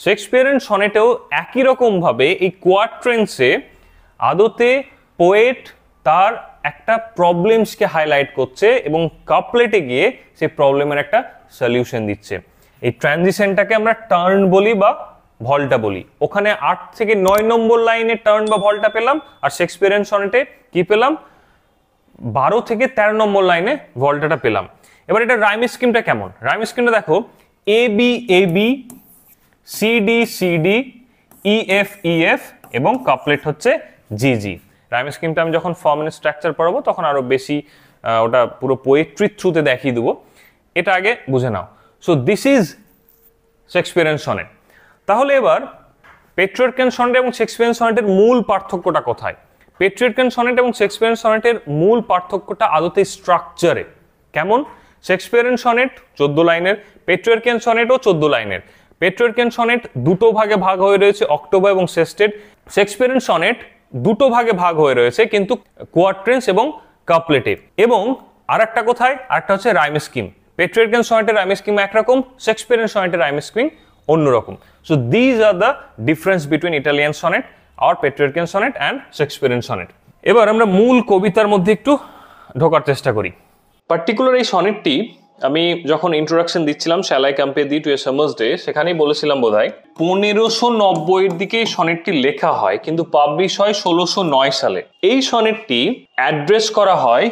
শেক্সপিয়ারেন্ট সনেটেও একই রকমভাবে এই কোয়াট্রেন্সে আদতে পোয়েট তার একটা প্রবলেমসকে হাইলাইট করছে এবং কাপলেটে গিয়ে সে প্রবলেমের একটা সলিউশন দিচ্ছে এই ট্রানজিশনটাকে আমরা টার্ন বলি বা ভলটা বলি ওখানে আট থেকে নয় নম্বর লাইনে টার্ন বা ভলটা পেলাম আর শেক্সপিয়ারিয়ান অনেটে কি পেলাম বারো থেকে তেরো নম্বর লাইনে ভলটাটা পেলাম এবার এটা রাইম স্কিমটা কেমন রাইম স্কিমটা দেখো A B A B C D C D E F E F এবং কাপলেট হচ্ছে জি জি রাইম স্কিমটা আমি যখন ফর্ম এন্ড স্ট্রাকচার পড়াবো তখন আরও বেশি ওটা পুরো পোয়েট্রির থ্রুতে দেখিয়ে দেবো এটা আগে বুঝে নাও সো দিস ইজ শেক্সপিয়ারের সনেট তাহলে এবার পেট্রোয়ার্কেন সনেট এবং শেক্সপিয়ারের সনেটের মূল পার্থক্যটা কোথায় পেট্রিয়ার্কেন সনেট এবং শেক্সপিয়ারের সনেটের মূল পার্থক্যটা আদতে স্ট্রাকচারে কেমন শেক্সপিয়ারের সনেট চোদ্দ লাইনের পেট্রিয়ার্কেন সনেটও চোদ্দ লাইনের পেট্রিয়ার্কেন সনেট দুটো ভাগে ভাগ হয়ে রয়েছে অক্টোবর এবং সেস্টেড শেক্সপিয়ারের সনেট দুটো ভাগে ভাগ হয়ে রয়েছে কিন্তু কোয়ার্ট্রেন্স এবং কাপলেটের এবং আর একটা কোথায় আরেকটা হচ্ছে রাইম স্কিম পেট্রিয়ার্কাল সয়েন্টের রাইম স্কিম একরকম শেক্সপিয়ারিয়ান সনেটের রাইম স্কিম অন্যরকম so these are the difference between Italian sonnet আর patriarchal sonnet and Shakespearean sonnet এবার আমরা মূল কবিতার মধ্যে একটু ঢোকার চেষ্টা করি পার্টিকুলার এই সনেটটি আমি যখন ইন্ট্রোডাকশন দিচ্ছিলাম shall I compare thee to a summer's day সেখানেই বলেছিলাম বোধ হয় পনেরোশো নব্বইয়ের দিকে এই সনেটটি লেখা হয় কিন্তু পাবলিশ হয় ষোলোশো নয় সালে এই সনেটটি অ্যাড্রেস করা হয়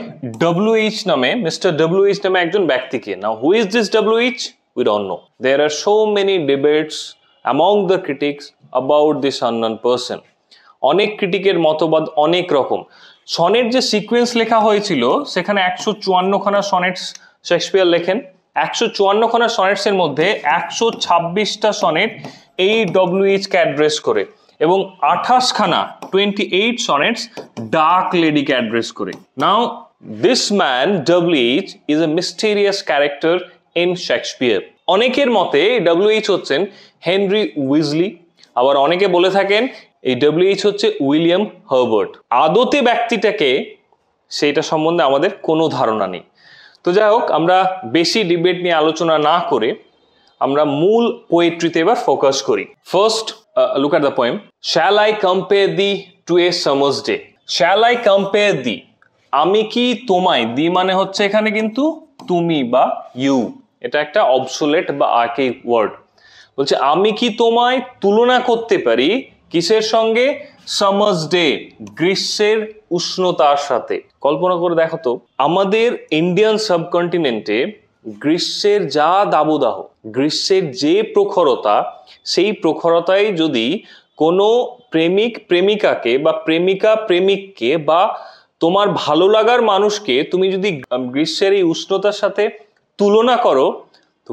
ডব্লিউএইচ নামে মিস্টার ডব্লিউএইচ নামে একজন ব্যক্তিকে না who is this W H we don't know there are so many debates among the critics about this unknown person অনেক ক্রিটিকের মতবাদ অনেক রকম সনেট যে সিকোয়েন্স লেখা হয়েছিল সেখানে একশো চুয়ান্নখানা সনেটস শেক্সপিয়ার লেখেন একশো চুয়ান্নখানা সনেটসের মধ্যে একশো ছাব্বিশটা সনেট এই ডব্লিউএইচকে অ্যাড্রেস করে এবং আঠাশখানা টোয়েন্টি এইট সনেটস ডার্ক লেডিকে অ্যাড্রেস করে now this man W H is a mysterious character in Shakespeare অনেকের মতে ডব্লিউএইচ হচ্ছেন হেনরি উইজলি আবার অনেকে বলে থাকেন এই ডব্লিউএইচ হচ্ছে উইলিয়াম হার্বার্ট আদতে ব্যক্তিটাকে সেইটা সম্বন্ধে আমাদের কোনো ধারণা নেই তো যাই হোক আমরা বেশি ডিবেট নিয়ে আলোচনা না করে আমরা মূল পোয়েট্রিতে এবার ফোকাস করি first look at the poem shall I compare thee to a summer's day shall I compare thee আমি কি তোমায় দি মানে হচ্ছে এখানে কিন্তু তুমি বা ইউ এটা একটা অবসোলেট বা আর্কে ওয়ার্ড বলছে আমি কি তোমায় তুলনা করতে পারি কিসের সঙ্গে সামার্স ডে গ্রীষ্মের উষ্ণতার সাথে কল্পনা করে দেখো তো আমাদের ইন্ডিয়ান সাবকন্টিনেন্টে গ্রীষ্মের যা দাবদাহ গ্রীষ্মের যে প্রখরতা সেই প্রখরতায় যদি কোনো প্রেমিক প্রেমিকাকে বা প্রেমিকা প্রেমিককে বা তোমার ভালো লাগার মানুষকে তুমি যদি গ্রীষ্মের এই উষ্ণতার সাথে তুলনা করো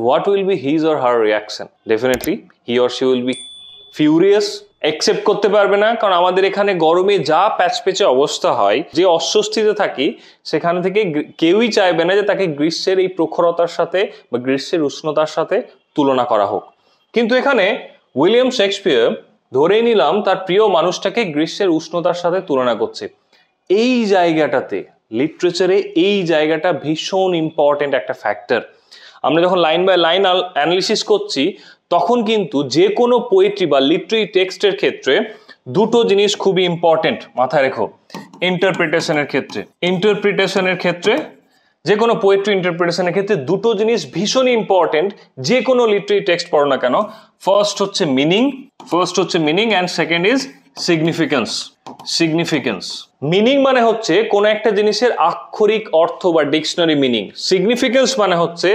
what will be his or her reaction definitely he or she will be furious accept করতে পারবে না কারণ আমাদের এখানে গরমে যা প্যাচপেচে অবস্থা হয় যে অস্বস্তিতে থাকি সেখান থেকে কেউই চাইবে না যে তাকে গ্রীষ্মের এই প্রখরতার সাথে বা গ্রীষ্মের উষ্ণতার সাথে তুলনা করা হোক কিন্তু এখানে উইলিয়াম শেক্সপিয়ার ধরেই নিলাম তার প্রিয় মানুষটাকে গ্রীষ্মের উষ্ণতার সাথে তুলনা করছে এই জায়গাটাতে লিটারেচারে এই জায়গাটা ভীষণ ইম্পর্টেন্ট একটা ফ্যাক্টর আমরা যখন লাইন বাই লাইন অ্যানালিসিস করছি তখন কিন্তু যে কোনো পোয়েট্রি বা লিটারি টেক্সটের ক্ষেত্রে দুটো জিনিস খুবই ইম্পর্টেন্ট মাথায় রেখো ইন্টারপ্রিটেশনের ক্ষেত্রে ইন্টারপ্রিটেশনের ক্ষেত্রে যে কোনো পোয়েট্রি ইন্টারপ্রিটেশনের ক্ষেত্রে দুটো জিনিস ভীষণ ইম্পর্টেন্ট যে কোনো লিটারি টেক্সট পড়ো না কেন ফার্স্ট হচ্ছে মিনিং ফার্স্ট হচ্ছে meaning and second is significance significance meaning মানে হচ্ছে কোনো একটা জিনিসের আক্ষরিক অর্থ বা ডিকশনারি মিনিং সিগনিফিকেন্স মানে হচ্ছে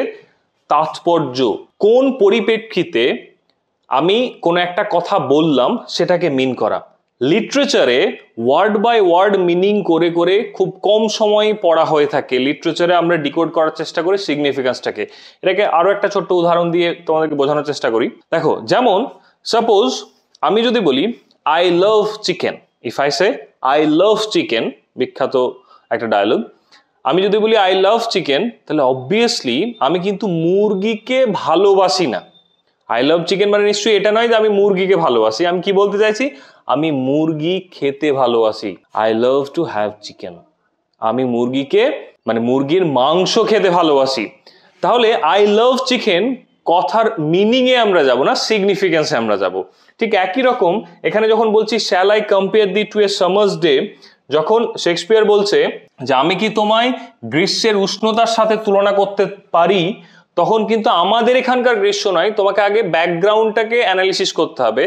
তাৎপর্য কোন পরিপ্রেক্ষিতে আমি কোনো একটা কথা বললাম সেটাকে মিন করা লিটারেচারে ওয়ার্ড বাই ওয়ার্ড মিনিং করে করে খুব কম সময়ে পড়া হয়ে থাকে লিটারেচারে আমরা ডিকোড করার চেষ্টা করি সিগনিফিকেন্সটাকে এটাকে আরও একটা ছোট্ট উদাহরণ দিয়ে তোমাদেরকে বোঝানোর চেষ্টা করি দেখো যেমন সাপোজ আমি যদি বলি I love chicken if I say I love chicken বিখ্যাত একটা ডায়লগ আমি যদি বলি আই লাভ চিকেন তাহলে অবভিয়াসলি আমি কিন্তু মুরগিকে ভালোবাসি না আই লাভ চিকেন মানে নিশ্চয়ই এটা নয় যে আমি মুরগিকে ভালোবাসি আমি কি বলতে চাইছি আমি মুরগি খেতে ভালোবাসি I love to have chicken আমি মুরগিকে মানে মুরগির মাংস খেতে ভালোবাসি তাহলে আই লাভ চিকেন কথার মিনিংয়ে আমরা যাব না সিগনিফিকেন্সে আমরা যাব ঠিক একই রকম এখানে যখন বলছি shall I compare thee to a summer's day যখন শেক্সপিয়ার বলছে যে আমি কি তোমায় গ্রীষ্মের উষ্ণতার সাথে তুলনা করতে পারি তখন কিন্তু আমাদের এখানকার গ্রীষ্ম নয় তোমাকে আগে ব্যাকগ্রাউন্ডটাকে অ্যানালিসিস করতে হবে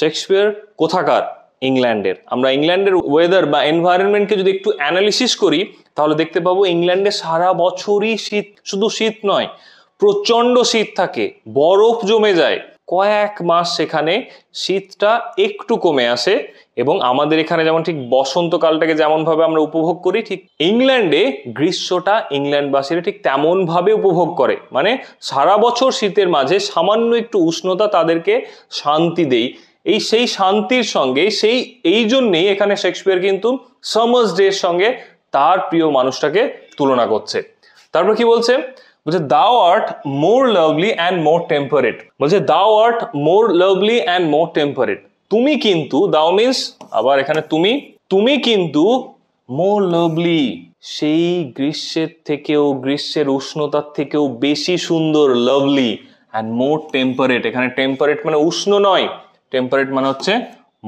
শেক্সপিয়ার কোথাকার ইংল্যান্ডের আমরা ইংল্যান্ডের ওয়েদার বা এনভায়রনমেন্টকে যদি একটু অ্যানালিসিস করি তাহলে দেখতে পাবো ইংল্যান্ডে সারা বছরই শীত শুধু শীত নয় প্রচণ্ড শীত থাকে বরফ জমে যায় কয়েক মাস সেখানে শীতটা একটু কমে আসে এবং আমাদের এখানে যেমন ঠিক বসন্তকালটাকে যেমনভাবে আমরা উপভোগ করি ঠিক ইংল্যান্ডে গ্রীষ্মটা ইংল্যান্ডবাসীরা ঠিক তেমনভাবে উপভোগ করে মানে সারা বছর শীতের মাঝে সামান্য একটু উষ্ণতা তাদেরকে শান্তি দেই এই সেই শান্তির সঙ্গে সেই এই জন্যেই এখানে শেক্সপিয়ার কিন্তু সামার্স ডের সঙ্গে তার প্রিয় মানুষটাকে তুলনা করছে তারপর কি বলছে বলছে thou art more lovely and more temperate বলছে thou art more lovely and more temperate তুমি কিন্তু দাও মিন্স আবার এখানে তুমি তুমি কিন্তু মোর লাভলি সেই গ্রীষ্মের থেকেও গ্রীষ্মের উষ্ণতার থেকেও বেশি সুন্দর লাভলি অ্যান্ড মোর টেম্পারেট এখানে টেম্পারেট মানে উষ্ণ নয় টেম্পারেট মানে হচ্ছে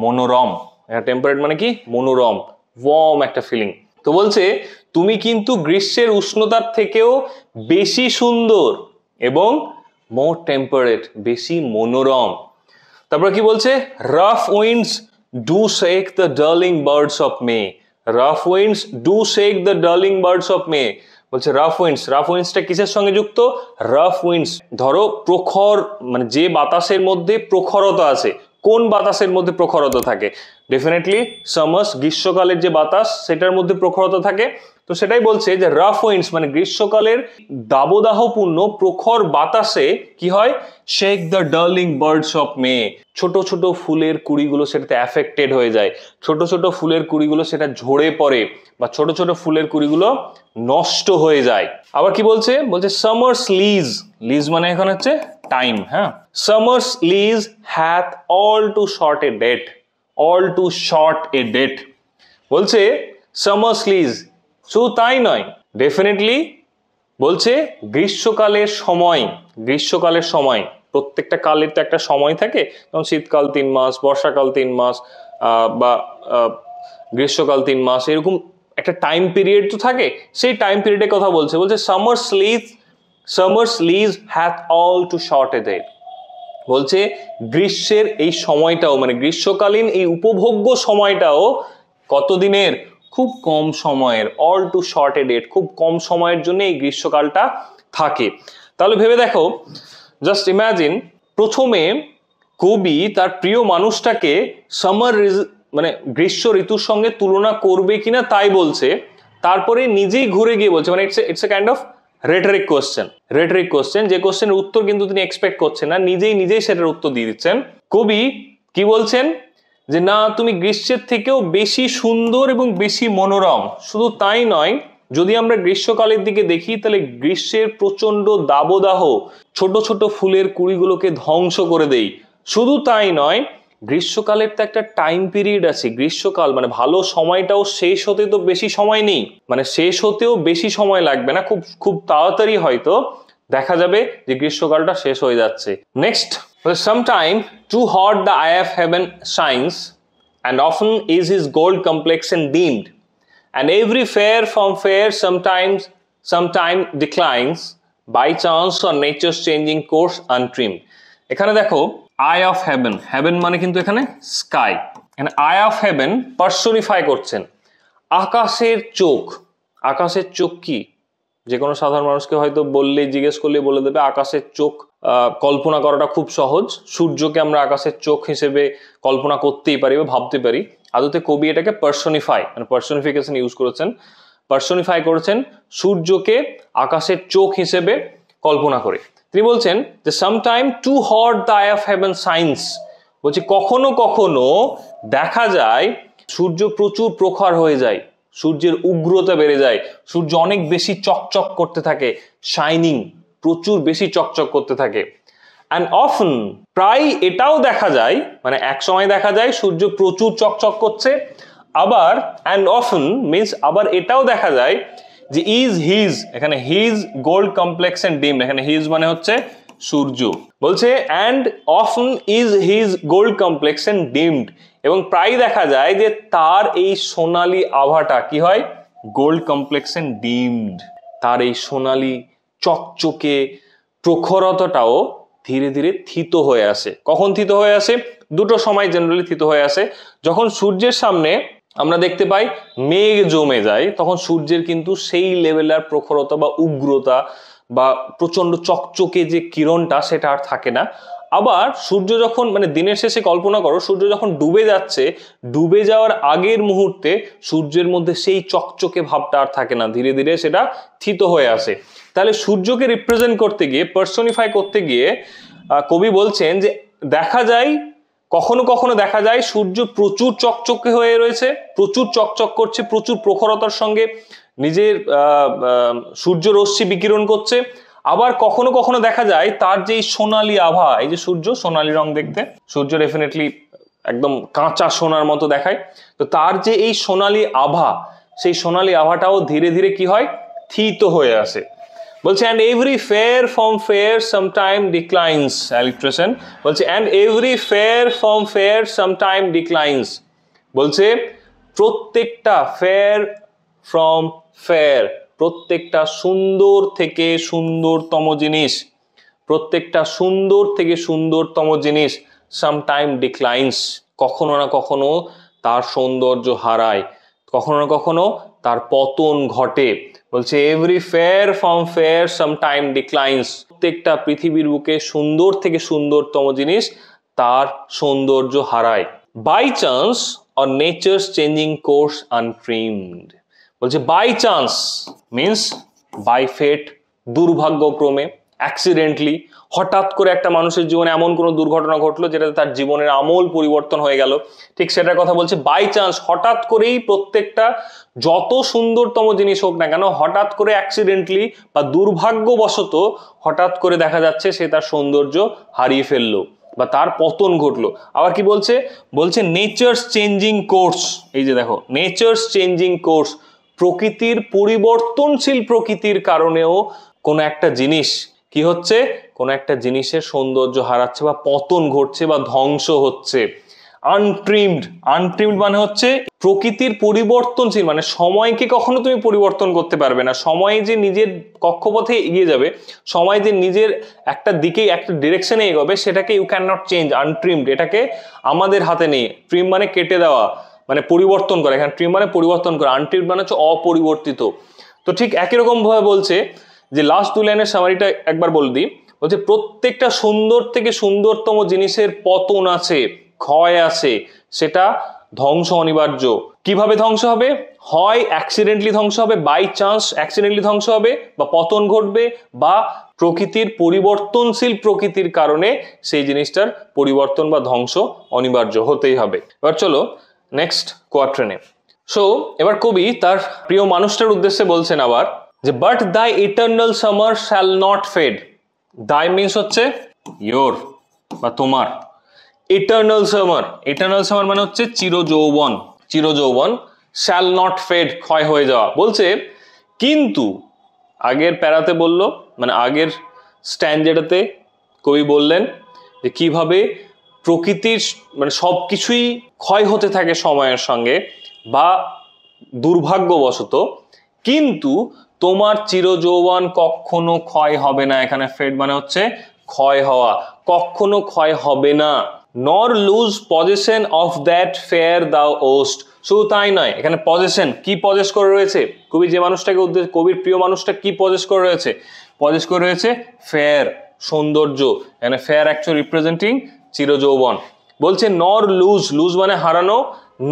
মনোরম এখানে টেম্পারেট মানে কি মনোরম ওয়ার্ম একটা ফিলিং তো বলছে তুমি কিন্তু গ্রীষ্মের উষ্ণতার থেকেও বেশি সুন্দর এবং মোর টেম্পারেট বেশি মনোরম তারপরে কি বলছে rough winds do shake the darling birds of May rough winds do shake the darling birds of May বলছে রাফ উইন্ডস রাফ উইন্ডসটা কিসের সঙ্গে যুক্ত রাফ উইন্ডস ধরো প্রখর মানে যে বাতাসের মধ্যে প্রখরতা আছে কোন বাতাসের মধ্যে প্রখরতা থাকে ডেফিনেটলি সামার্স গ্রীষ্মকালের যে বাতাস সেটার মধ্যে প্রখরতা থাকে তো সেটাই বলছে যে রাফ উইন্ডস মানে গ্রীষ্মকালের দাবদাহপূর্ণ প্রখর বাতাসে কি হয় shake the darling birds of May ছোট ছোট ফুলের কুড়িগুলো সেটাতে অ্যাফেক্টেড হয়ে যায় ছোট ছোট ফুলের কুড়িগুলো সেটা ঝরে পড়ে বা ছোট ছোট ফুলের কুড়িগুলো নষ্ট হয়ে যায় আবার কি বলছে বলছে সামার্স লিজ লিজ মানে এখন হচ্ছে time huh? summers lees hath all to short a date all to short a date বলছে সামার্স লিজ শুধু তাই নয় ডেফিনেটলি বলছে গ্রীষ্মকালের সময় গ্রীষ্মকালের সময় প্রত্যেকটা কালের তো একটা সময় থাকে যেমন শীতকাল তিন মাস বর্ষাকাল তিন মাস বা গ্রীষ্মকাল তিন মাস এরকম একটা টাইম পিরিয়ড তো থাকে সেই টাইম পিরিয়ডের কথা বলছে বলছে summer lease summer's lease hath all too short a date বলছে গ্রীষ্মের এই সময়টাও মানে গ্রীষ্মকালীন এই উপভোগ্য সময়টাও কতদিনের খুব কম সময়ের all too short a date খুব কম সময়ের জন্য এই গ্রীষ্মকালটা থাকে তাহলে ভেবে দেখো জাস্ট ইম্যাজিন প্রথমে কবি তার প্রিয় মানুষটাকে সামার মানে গ্রীষ্ম ঋতুর সঙ্গে তুলনা করবে কিনা তাই বলছে তারপরে নিজেই ঘুরে গিয়ে বলছে মানে it's it's a kind of rhetoric question rhetoric question যে কোশ্চেনের উত্তর কিন্তু তিনি এক্সপেক্ট করছেন না নিজেই নিজেই সেটার উত্তর দিয়ে দিচ্ছেন কবি কি বলছেন যে না তুমি গ্রীষ্মের থেকেও বেশি সুন্দর এবং বেশি মনোরম শুধু তাই নয় যদি আমরা গ্রীষ্মকালের দিকে দেখি তাহলে গ্রীষ্মের প্রচন্ড দাবদাহ ছোট ছোট ফুলের কুড়িগুলোকে ধ্বংস করে দেই শুধু তাই নয় গ্রীষ্মকালের তো একটা টাইম পিরিয়ড আছে গ্রীষ্মকাল মানে ভালো সময়টাও শেষ হতে তো বেশি সময় নেই মানে শেষ হতেও বেশি সময় লাগবে না খুব খুব তাড়াতাড়ি হয়তো দেখা যাবে যে গ্রীষ্মকালটা শেষ হয়ে যাচ্ছে next sometime too hot the eye of heaven shines and often is is gold complex complexion dimmed and every fair from fair sometimes sometime declines by chance or nature changing course untrimmed এখানে দেখো I of heaven heaven মানে কিন্তু এখানে sky এখানে I of haven পার্সোনিফাই করছেন আকাশের চোখ আকাশের চোখ কি যে কোনো সাধারণ মানুষকে হয়তো বললেই জিজ্ঞেস করলে বলে দেবে আকাশের চোখ কল্পনা করাটা খুব সহজ সূর্যকে আমরা আকাশের চোখ হিসেবে কল্পনা করতেই পারি বা ভাবতে পারি আদতে কবি এটাকে পার্সোনিফাই মানে পার্সোনিফিকেশন ইউজ করেছেন পার্সোনিফাই করেছেন সূর্যকে আকাশের চোখ হিসেবে কল্পনা করে তিনি বলছেন যে sometime too hot the eye of heaven shines বলছি কখনো কখনো দেখা যায় সূর্য প্রচুর প্রখর হয়ে যায় সূর্যের উগ্রতা বেড়ে যায় সূর্য অনেক বেশি চকচক করতে থাকে শাইনিং প্রচুর বেশি চকচক করতে থাকে অ্যান্ড অফন প্রায় এটাও দেখা যায় মানে এক সময় দেখা যায় সূর্য প্রচুর চকচক করছে আবার অ্যান্ড অফন মিন্স আবার এটাও দেখা যায় যে ইজ হিজ এখানে his gold complex and dim এখানে হিজ মানে হচ্ছে সূর্য বলছে and often is his gold complex and dimmed এবং প্রায় দেখা যায় যে তার এই সোনালি আভাটা কি হয় গোল্ড কমপ্লেক্স এন্ড ডিমড তার এই সোনালি চকচকে প্রখরতাটাও ধীরে ধীরে থিত হয়ে আসে কখন থিত হয়ে আসে দুটো সময় জেনারেলি থিত হয়ে আসে যখন সূর্যের সামনে আমরা দেখতে পাই মেঘ জমে যায় তখন সূর্যের কিন্তু সেই লেভেলের প্রখরতা বা উগ্রতা বা প্রচন্ড চকচকে যে কিরণটা সেটা আর থাকে না আবার সূর্য যখন মানে দিনের শেষে কল্পনা করো সূর্য যখন ডুবে যাচ্ছে ডুবে যাওয়ার আগের মুহূর্তে সূর্যের মধ্যে সেই চকচকে ভাবটা আর থাকে না ধীরে ধীরে সেটা থিত হয়ে আসে তাহলে সূর্যকে রিপ্রেজেন্ট করতে গিয়ে পার্সোনিফাই করতে গিয়ে কবি বলছেন যে দেখা যায় কখনো কখনো দেখা যায় সূর্য প্রচুর চকচকে হয়ে রয়েছে প্রচুর চকচক করছে প্রচুর প্রখরতার সঙ্গে নিজের সূর্য রশ্মি বিকিরণ করছে আবার কখনো কখনো দেখা যায় তার যে সোনালি আভা এই যে সূর্য সোনালি রং দেখতে সূর্য ডেফিনেটলি একদম কাঁচা সোনার মতো দেখায় তো তার যে এই সোনালি আভা সেই সোনালি আভাটাও ধীরে ধীরে কি হয় থিত হয়ে আসে বলছে and every fair from fair sometime declines electrician বলছে and every fair from fair sometime declines বলছে প্রত্যেকটা ফেয়ার ফ্রম ফেয়ার প্রত্যেকটা সুন্দর থেকে সুন্দরতম জিনিস প্রত্যেকটা সুন্দর থেকে সুন্দরতম জিনিস সামটাইম ডিক্লাইন্স কখনো না কখনো তার সৌন্দর্য হারায় কখনো না কখনো তার পতন ঘটে বলছে every fair from fair sometime declines প্রত্যেকটা পৃথিবীর বুকে সুন্দর থেকে সুন্দরতম জিনিস তার সৌন্দর্য হারায় by chance or nature's changing course untrimmed বলছে by chance means by fate দুর্ভাগ্যক্রমে অ্যাক্সিডেন্টলি হঠাৎ করে একটা মানুষের জীবনে এমন কোনো দুর্ঘটনা ঘটলো যেটাতে তার জীবনের আমূল পরিবর্তন হয়ে গেল ঠিক সেটার কথা বলছি বাই চান্স হঠাৎ করেই প্রত্যেকটা যত সুন্দরতম জিনিস হোক না কেন হঠাৎ করে অ্যাক্সিডেন্টলি বা দুর্ভাগ্যবশত হঠাৎ করে দেখা যাচ্ছে সে তার সৌন্দর্য হারিয়ে ফেললো বা তার পতন ঘটলো আবার কি বলছে বলছে নেচার্স চেঞ্জিং কোর্স এই যে দেখো নেচার্স চেঞ্জিং কোর্স প্রকৃতির পরিবর্তনশীল প্রকৃতির কারণেও কোনো একটা জিনিস কি হচ্ছে কোনো একটা জিনিসের সৌন্দর্য হারাচ্ছে বা পতন ঘটছে বা ধ্বংস হচ্ছে আনট্রিমড আনট্রিমড মানে হচ্ছে প্রকৃতির পরিবর্তনশীল মানে সময়কে কখনো তুমি পরিবর্তন করতে পারবে না সময় যে নিজের কক্ষপথে এগিয়ে যাবে সময় যে নিজের একটা দিকে একটা ডিরেকশনে এগোবে সেটাকে you can not change untrimmed এটাকে আমাদের হাতে নেই ট্রিম মানে কেটে দেওয়া মানে পরিবর্তন করা এখানে ট্রিম মানে পরিবর্তন করা আনট্রিমড মানে হচ্ছে অপরিবর্তিত তো ঠিক একই রকমভাবে বলছে যে লাস্ট দু লাইনের সামারিটা একবার বলে দিই বলছে প্রত্যেকটা সুন্দর থেকে সুন্দরতম জিনিসের পতন আছে ক্ষয় আছে সেটা ধ্বংস অনিবার্য কিভাবে ধ্বংস হবে হয় অ্যাক্সিডেন্টলি ধ্বংস হবে বাই চান্স অ্যাক্সিডেন্টলি ধ্বংস হবে বা পতন ঘটবে বা প্রকৃতির পরিবর্তনশীল প্রকৃতির কারণে সেই জিনিসটার পরিবর্তন বা ধ্বংস অনিবার্য হতেই হবে এবার চলো নেক্সট কোয়াট্রেনে সো এবার কবি তার প্রিয় মানুষটার উদ্দেশ্যে বলছেন আবার যে but the eternal summer shall not fade thy means হচ্ছে ইয়োর বা তোমার ইটার্নাল সামার ইটার্নাল সামার মানে হচ্ছে চিরযৌবন চিরযৌবন শ্যাল নট ফেড ক্ষয় হয়ে যাওয়া বলছে কিন্তু আগের প্যারাতে বলল মানে আগের স্ট্যান্ড যেটাতে কবি বললেন যে কীভাবে প্রকৃতির মানে সব কিছুই ক্ষয় হতে থাকে সময়ের সঙ্গে বা দুর্ভাগ্যবশত কিন্তু তোমার চিরযৌবন কখনো ক্ষয় হবে না এখানে ফেড মানে হচ্ছে ক্ষয় হওয়া কখনো ক্ষয় হবে না nor lose possession of that fair thou ow'st শুধু তাই নয় এখানে পজেশন কি পজেস করে রয়েছে কবি যে মানুষটাকে উদ্দেশ্য কবির প্রিয় মানুষটা কি পজেস করে রয়েছে পজেস করে রয়েছে ফেয়ার সৌন্দর্য এখানে ফেয়ার অ্যাকচুয়াল রিপ্রেজেন্টিং চিরযৌবন বলছে নর লুজ লুজ মানে হারানো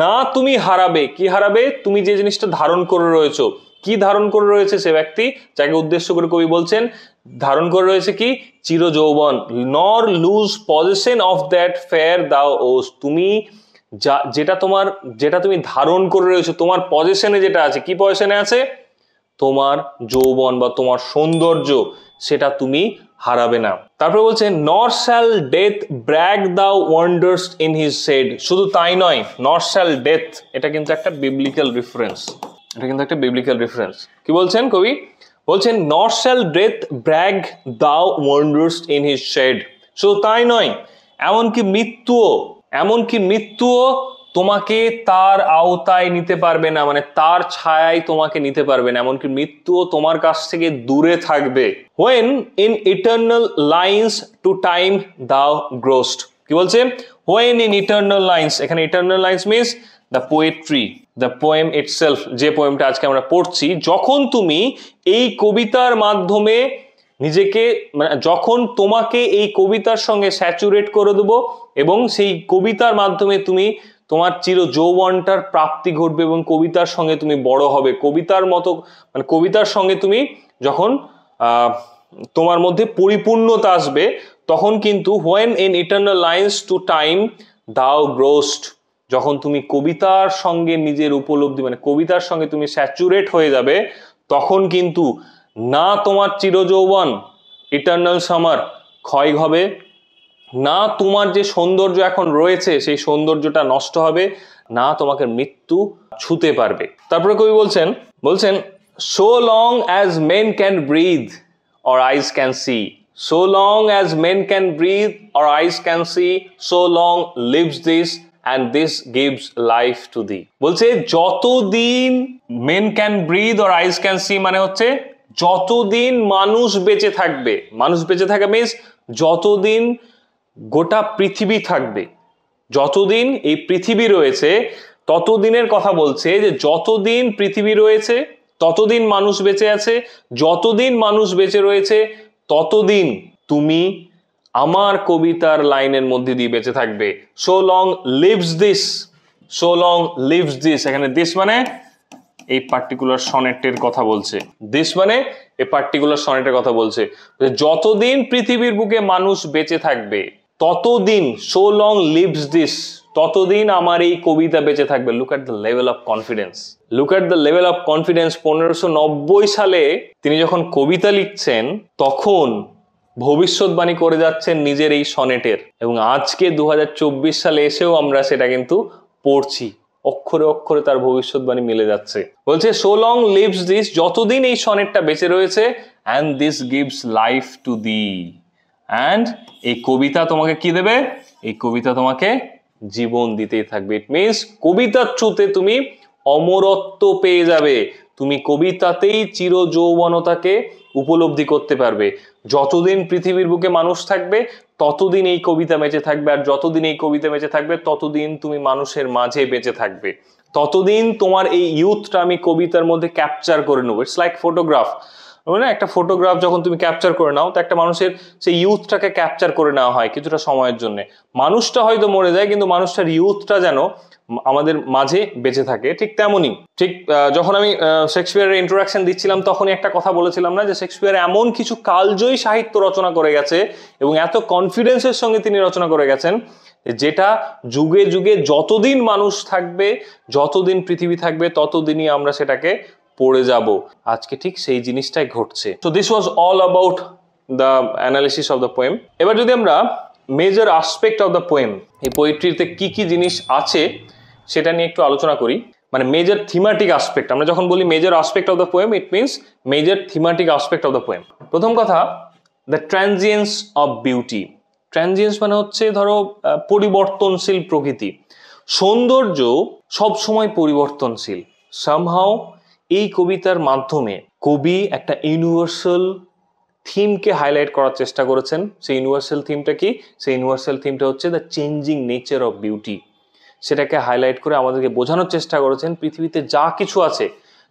না তুমি হারাবে কি হারাবে তুমি যে জিনিসটা ধারণ করে রয়েছো কি ধারণ করে রয়েছে সে ব্যক্তি যাকে উদ্দেশ্য করে কবি বলছেন ধারণ করে রয়েছে কি চির যৌবন nor lose position of that fair thou ow'st তুমি যা যেটা তোমার যেটা তুমি ধারণ করে রয়েছো তোমার পজিশনে যেটা আছে কি পজিশনে আছে তোমার যৌবন বা তোমার সৌন্দর্য সেটা তুমি হারাবে না তারপরে বলছে নর শ্যাল ডেথ ব্র্যাক দাও ওয়ান্ডার্স ইন হিজ সেড শুধু তাই নয় নর শ্যাল ডেথ এটা কিন্তু একটা বিবলিক্যাল রেফারেন্স এটা কিন্তু একটা বিবলিক্যাল রেফারেন্স কি বলছেন কবি বলছেন nor shall death brag thou wanders in his shade so তাই নয় এমনকি মৃত্যুও এমনকি মৃত্যুও তোমাকে তার আওতায় নিতে পারবে না মানে তার ছায়ায় তোমাকে নিতে পারবে না এমনকি মৃত্যুও তোমার কাছ থেকে দূরে থাকবে when in eternal lines to time thou grow'st কি বলছে হোয়েন ইন ইটার্নাল লাইন্স এখানে eternal lines means the poetry the poem itself যে পোয়েমটা আজকে আমরা পড়ছি যখন তুমি এই কবিতার মাধ্যমে নিজেকে মানে যখন তোমাকে এই কবিতার সঙ্গে স্যাচুরেট করে দেবো এবং সেই কবিতার মাধ্যমে তুমি তোমার চির যৌবনটার প্রাপ্তি ঘটবে এবং কবিতার সঙ্গে তুমি বড় হবে কবিতার মতো মানে কবিতার সঙ্গে তুমি যখন তোমার মধ্যে পরিপূর্ণতা আসবে তখন কিন্তু when in eternal lines to time thou grow'st যখন তুমি কবিতার সঙ্গে নিজের উপলব্ধি মানে কবিতার সঙ্গে তুমি স্যাচুরেট হয়ে যাবে তখন কিন্তু না তোমার চিরযৌবন ইটার্নাল সামার ক্ষয় হবে না তোমার যে সৌন্দর্য এখন রয়েছে সেই সৌন্দর্যটা নষ্ট হবে না তোমাকে মৃত্যু ছুতে পারবে তারপরে কবি বলছেন বলছেন so long as men can breathe or eyes can see so long as men can breathe or eyes can see so long lives this and this gives life to thee বলছে যতদিন men can breathe or eyes can see মানে হচ্ছে যতদিন মানুষ বেঁচে থাকবে মানুষ বেঁচে থাকা মিন্স যতদিন গোটা পৃথিবী থাকবে যতদিন এই পৃথিবী রয়েছে ততদিনের কথা বলছে যে যতদিন পৃথিবী রয়েছে ততদিন মানুষ বেঁচে আছে যতদিন মানুষ বেঁচে রয়েছে ততদিন তুমি আমার কবিতার লাইনের মধ্যে দিয়ে বেঁচে থাকবে so long lives this so long lives this এখানে দিস মানে এই পার্টিকুলার সনেটের কথা বলছে দিস মানে এই পার্টিকুলার সনেটের কথা বলছে যতদিন পৃথিবীর বুকে মানুষ বেঁচে থাকবে ততদিন সো লং লিভস দিস ততদিন আমার এই কবিতা বেঁচে থাকবে look at the level of confidence look at the level of confidence পনেরোশো সালে তিনি যখন কবিতা লিখছেন তখন ভবিষ্যৎবাণী করে যাচ্ছেন নিজের এই সনেটের এবং আজকে দু সালে এসেও আমরা সেটা কিন্তু পড়ছি অক্ষরে অক্ষরে তার ভবিষ্যৎবাণী মিলে যাচ্ছে বলছে সো লং লিভস দিস যতদিন এই সনেটটা বেঁচে রয়েছে and this gives life to thee and এই কবিতা তোমাকে কি দেবে এই কবিতা তোমাকে জীবন দিতেই থাকবে ইট মিনস কবিতার চুতে তুমি অমরত্ব পেয়ে যাবে তুমি কবিতাতেই চির যৌবনতাকে উপলব্ধি করতে পারবে যতদিন পৃথিবীর বুকে মানুষ থাকবে ততদিন এই কবিতা বেঁচে থাকবে আর যতদিন এই কবিতা বেঁচে থাকবে ততদিন তুমি মানুষের মাঝে বেঁচে থাকবে ততদিন তোমার এই ইউথটা আমি কবিতার মধ্যে ক্যাপচার করে নেবো ইটস লাইক ফটোগ্রাফ মানে একটা ফটোগ্রাফ যখন তুমি ক্যাপচার করে নাও তো একটা মানুষের সেই ইউথটাকে ক্যাপচার করে নেওয়া হয় কিছুটা সময়ের জন্য মানুষটা হয়তো মরে যায় কিন্তু মানুষটার ইউথটা যেন আমাদের মাঝে বেঁচে থাকে ঠিক তেমনই ঠিক যখন আমি শেক্সপিয়ারের ইন্ট্রোডাকশন দিচ্ছিলাম তখনই একটা কথা বলেছিলাম না যে শেক্সপিয়ার এমন কিছু কালজয়ী সাহিত্য রচনা করে গেছে এবং এত কনফিডেন্সের সঙ্গে তিনি রচনা করে গেছেন যেটা যুগে যুগে যতদিন মানুষ থাকবে যতদিন পৃথিবী থাকবে ততদিনই আমরা সেটাকে পড়ে যাব আজকে ঠিক সেই জিনিসটাই ঘটছে তো this was all about the analysis of the poem এবার যদি আমরা major aspect of the poem এই পোয়েট্রিতে কি কি জিনিস আছে সেটা নিয়ে একটু আলোচনা করি মানে মেজর থিমাটিক আসপেক্ট আমরা যখন বলি major aspect of the poem it means major thematic aspect of the poem প্রথম কথা the transience of beauty transience মানে হচ্ছে ধরো পরিবর্তনশীল প্রকৃতি সৌন্দর্য সবসময় পরিবর্তনশীল সামহাও এই কবিতার মাধ্যমে কবি একটা ইউনিভার্সাল থিমকে হাইলাইট করার চেষ্টা করেছেন সেই ইউনিভার্সাল থিমটা কি সেই ইউনিভার্সাল থিমটা হচ্ছে the changing nature of beauty সেটাকে হাইলাইট করে আমাদেরকে বোঝানোর চেষ্টা করেছেন পৃথিবীতে যা কিছু আছে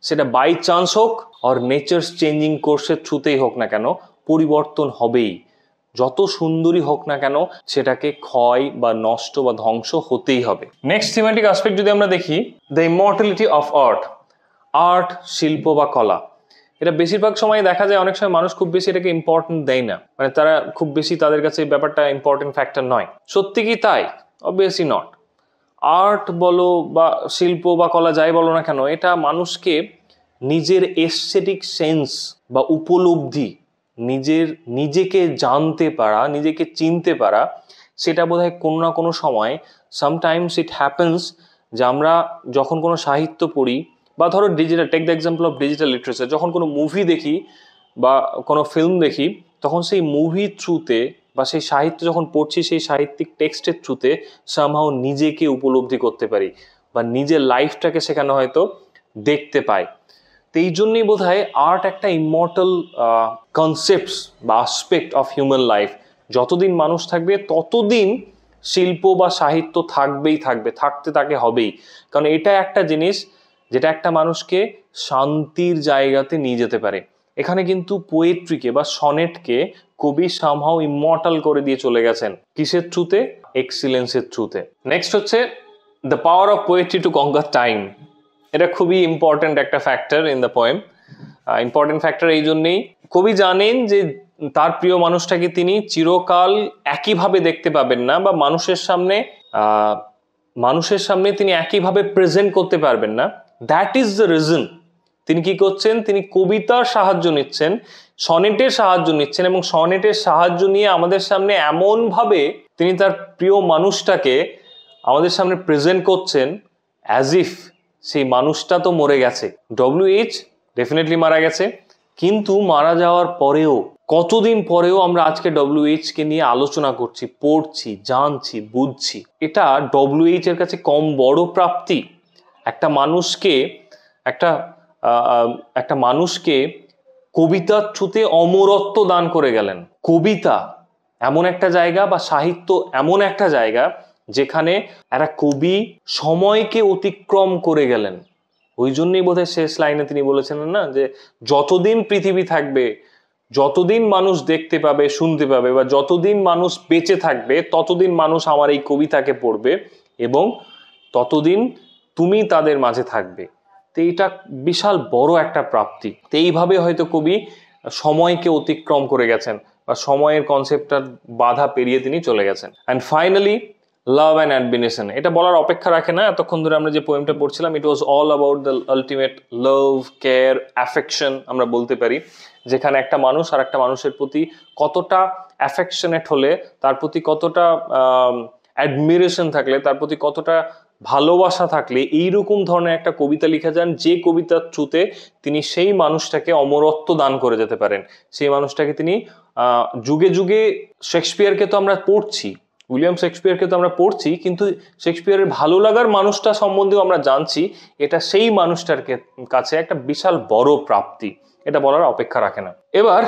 সেটা বাই চান্স হোক আর নেচার্স চেঞ্জিং কোর্সের থ্রুতেই হোক না কেন পরিবর্তন হবেই যত সুন্দরী হোক না কেন সেটাকে ক্ষয় বা নষ্ট বা ধ্বংস হতেই হবে নেক্সট সিমেন্টিক আসপেক্ট যদি আমরা দেখি the immortality of art art শিল্প বা কলা এটা বেশিরভাগ সময় দেখা যায় অনেক সময় মানুষ খুব বেশি এটাকে ইম্পর্টেন্ট দেয় না মানে তারা খুব বেশি তাদের কাছে ব্যাপারটা ইম্পর্টেন্ট ফ্যাক্টর নয় সত্যি কি তাই অবভিয়াসলি নট আর্ট বলো বা শিল্প বা কলা যাই বলো না কেন এটা মানুষকে নিজের এসেটিক সেন্স বা উপলব্ধি নিজের নিজেকে জানতে পারা নিজেকে চিনতে পারা সেটা বোধ হয় কোনো না কোনো সময় সামটাইমস ইট হ্যাপেন্স যে আমরা যখন কোনো সাহিত্য পড়ি বা ধরো digital tech the example of digital literature যখন কোনো মুভি দেখি বা কোনো ফিল্ম দেখি তখন সেই মুভি থ্রুতে বা সেই সাহিত্য যখন পড়ছি সেই সাহিত্যিক টেক্সটের থ্রুতে সামহাও নিজেকে উপলব্ধি করতে পারি বা নিজের লাইফটাকে সেখানে হয়তো দেখতে পাই তো এই জন্যেই বোধ হয় আর্ট একটা ইমর্টাল কনসেপ্টস বা আসপেক্ট অফ হিউম্যান লাইফ যতদিন মানুষ থাকবে ততদিন শিল্প বা সাহিত্য থাকবেই থাকবে থাকতে তাকে হবেই কারণ এটা একটা জিনিস যেটা একটা মানুষকে শান্তির জায়গাতে নিয়ে যেতে পারে এখানে কিন্তু পোয়েট্রিকে বা সনেটকে কবি সামহাও ইমর্টাল করে দিয়ে চলে গেছেন কিসের থ্রুতে এক্সিলেন্সের থ্রুতে নেক্সট হচ্ছে the power of poetry to conquer time এটা খুবই ইম্পর্টেন্ট একটা factor in the poem important factor এই জন্যেই কবি জানেন যে তার প্রিয় মানুষটাকে তিনি চিরকাল একইভাবে দেখতে পাবেন না বা মানুষের সামনে মানুষের সামনে তিনি একইভাবে প্রেজেন্ট করতে পারবেন না দ্যাট ইজ দ্য রিজন তিনি কি করছেন তিনি কবিতার সাহায্য নিচ্ছেন সনেটের সাহায্য নিচ্ছেন এবং সনেটের সাহায্য নিয়ে আমাদের সামনে এমনভাবে তিনি তার প্রিয় মানুষটাকে আমাদের সামনে প্রেজেন্ট করছেন অ্যাজ ইফ সেই মানুষটা তো মরে গেছে ডব্লিউ এইচ ডেফিনেটলি মারা গেছে কিন্তু মারা যাওয়ার পরেও কতদিন পরেও আমরা আজকে ডব্লিউএইচকে নিয়ে আলোচনা করছি পড়ছি জানছি বুঝছি এটা ডব্লিউএইচ এর কাছে কম বড় প্রাপ্তি একটা মানুষকে একটা একটা মানুষকে কবিতার ছুতে অমরত্ব দান করে গেলেন কবিতা এমন একটা জায়গা বা সাহিত্য এমন একটা জায়গা যেখানে একটা কবি সময়কে অতিক্রম করে গেলেন ওই জন্যই বোধহয় শেষ লাইনে তিনি বলেছিলেন না যে যতদিন পৃথিবী থাকবে যতদিন মানুষ দেখতে পাবে শুনতে পাবে বা যতদিন মানুষ বেঁচে থাকবে ততদিন মানুষ আমার এই কবিতাকে পড়বে এবং ততদিন তুমি তাদের মাঝে থাকবে তো এটা বিশাল বড় একটা প্রাপ্তি তো এইভাবে হয়তো কবি সময়কে অতিক্রম করে গেছেন বা সময়ের কনসেপ্টটার বাধা পেরিয়ে তিনি চলে গেছেন and finally love and admiration এটা বলার অপেক্ষা রাখে না এতক্ষণ ধরে আমরা যে পোয়েমটা পড়ছিলাম it was all about the ultimate love care affection আমরা বলতে পারি যেখানে একটা মানুষ আর একটা মানুষের প্রতি কতটা অ্যাফেকশনেট হলে তার প্রতি কতটা অ্যাডমিরেশন থাকলে তার প্রতি কতটা ভালোবাসা থাকলে এই রকম ধরনের একটা কবিতা লিখে যান যে কবিতার থ্রুতে তিনি সেই মানুষটাকে অমরত্ব দান করে যেতে পারেন সেই মানুষটাকে তিনি যুগে যুগে শেক্সপিয়ারকে তো আমরা পড়ছি উইলিয়াম শেক্সপিয়ারকে তো আমরা পড়ছি কিন্তু শেক্সপিয়ারের ভালো লাগার মানুষটা সম্বন্ধেও আমরা জানছি এটা সেই মানুষটার কাছে একটা বিশাল বড় প্রাপ্তি এটা বলার অপেক্ষা রাখে না এবার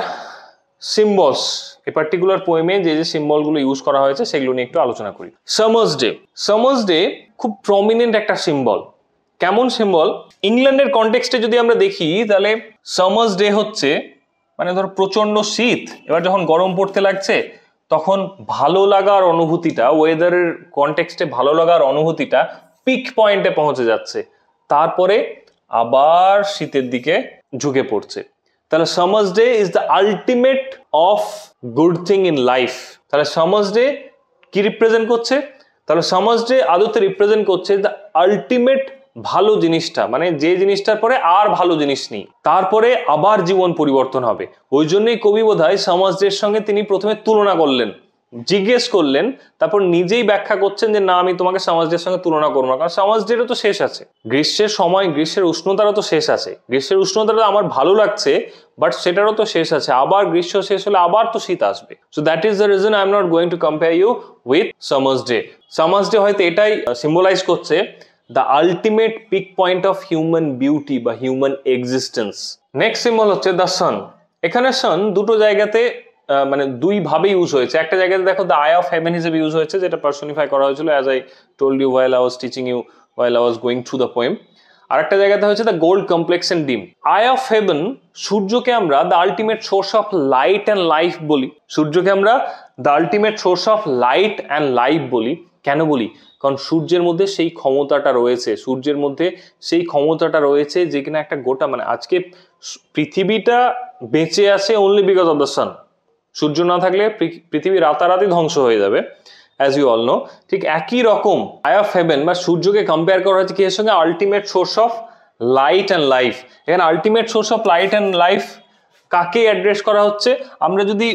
সিম্বলস এ পার্টিকুলার পোয়েমে যে যে সিম্বলগুলো ইউজ করা হয়েছে সেগুলো নিয়ে একটু আলোচনা করি সামার্স ডে সামার্স ডে খুব প্রমিনেন্ট একটা সিম্বল কেমন সিম্বল ইংল্যান্ডের কন্টেক্সটে যদি আমরা দেখি তাহলে সামার্স ডে হচ্ছে মানে ধর প্রচণ্ড শীত এবার যখন গরম পড়তে লাগছে তখন ভালো লাগার অনুভূতিটা ওয়েদারের কন্টেক্সটে ভালো লাগার অনুভূতিটা পিক পয়েন্টে পৌঁছে যাচ্ছে তারপরে আবার শীতের দিকে ঝুঁকে পড়ছে তাহলে summer's day is the ultimate of good thing in life তাহলে সামার্স ডে কি রিপ্রেজেন্ট করছে তাহলে সামার্স ডে আদতে রিপ্রেজেন্ট করছে দ্য আলটিমেট ভালো জিনিসটা মানে যে জিনিসটার পরে আর ভালো জিনিস নেই তারপরে আবার জীবন পরিবর্তন হবে ওই জন্যই কবি বোধ হয় সমাজদের সঙ্গে তিনি প্রথমে তুলনা করলেন জিজ্ঞেস করলেন তারপর নিজেই ব্যাখ্যা করছেন যে না আমি তোমাকে সামাজদের সঙ্গে তুলনা করবো না কারণ সামাজদেরও তো শেষ আছে গ্রীষ্মের সময় গ্রীষ্মের উষ্ণতারও তো শেষ আছে গ্রীষ্মের উষ্ণতাটা আমার ভালো লাগছে বাট সেটারও তো শেষ আছে আবার গ্রীষ্ম শেষ হলে আবার তো শীত আসবে so that is the reason I am not going to compare you with summer's day summer's day হয়তো এটাই সিম্বলাইজ করছে the ultimate peak point of human beauty বা হিউম্যান এক্সিস্টেন্স নেক্সট সিম্বল হচ্ছে দ্য সান এখানে sun দুটো জায়গাতে মানে ভাবে ইউজ হয়েছে একটা জায়গাতে দেখো দ্য আই অফ হেভেন হিসেবে ইউজ হয়েছে যেটা পার্সোনিফাই করা হয়েছিল as I told you while I was teaching you while I was going through the poem আর একটা জায়গাতে হয়েছে the gold complex and dim eye of heaven সূর্যকে আমরা the ultimate source of light and life বলি সূর্যকে আমরা the ultimate source of light and life বলি কেন বলি কারণ সূর্যের মধ্যে সেই ক্ষমতাটা রয়েছে সূর্যের মধ্যে সেই ক্ষমতাটা রয়েছে যে কিনা একটা গোটা মানে আজকে পৃথিবীটা বেঁচে আছে only because of the sun সূর্য না থাকলে পৃথিবী রাতারাতি ধ্বংস হয়ে যাবে অ্যাজ ইউ অল নো ঠিক একই রকম আই অফ হেভেন বা সূর্যকে কম্পেয়ার করা হয়েছে কি এর সঙ্গে ultimate source of light and life এখানে ultimate source of light and life কাকে অ্যাড্রেস করা হচ্ছে আমরা যদি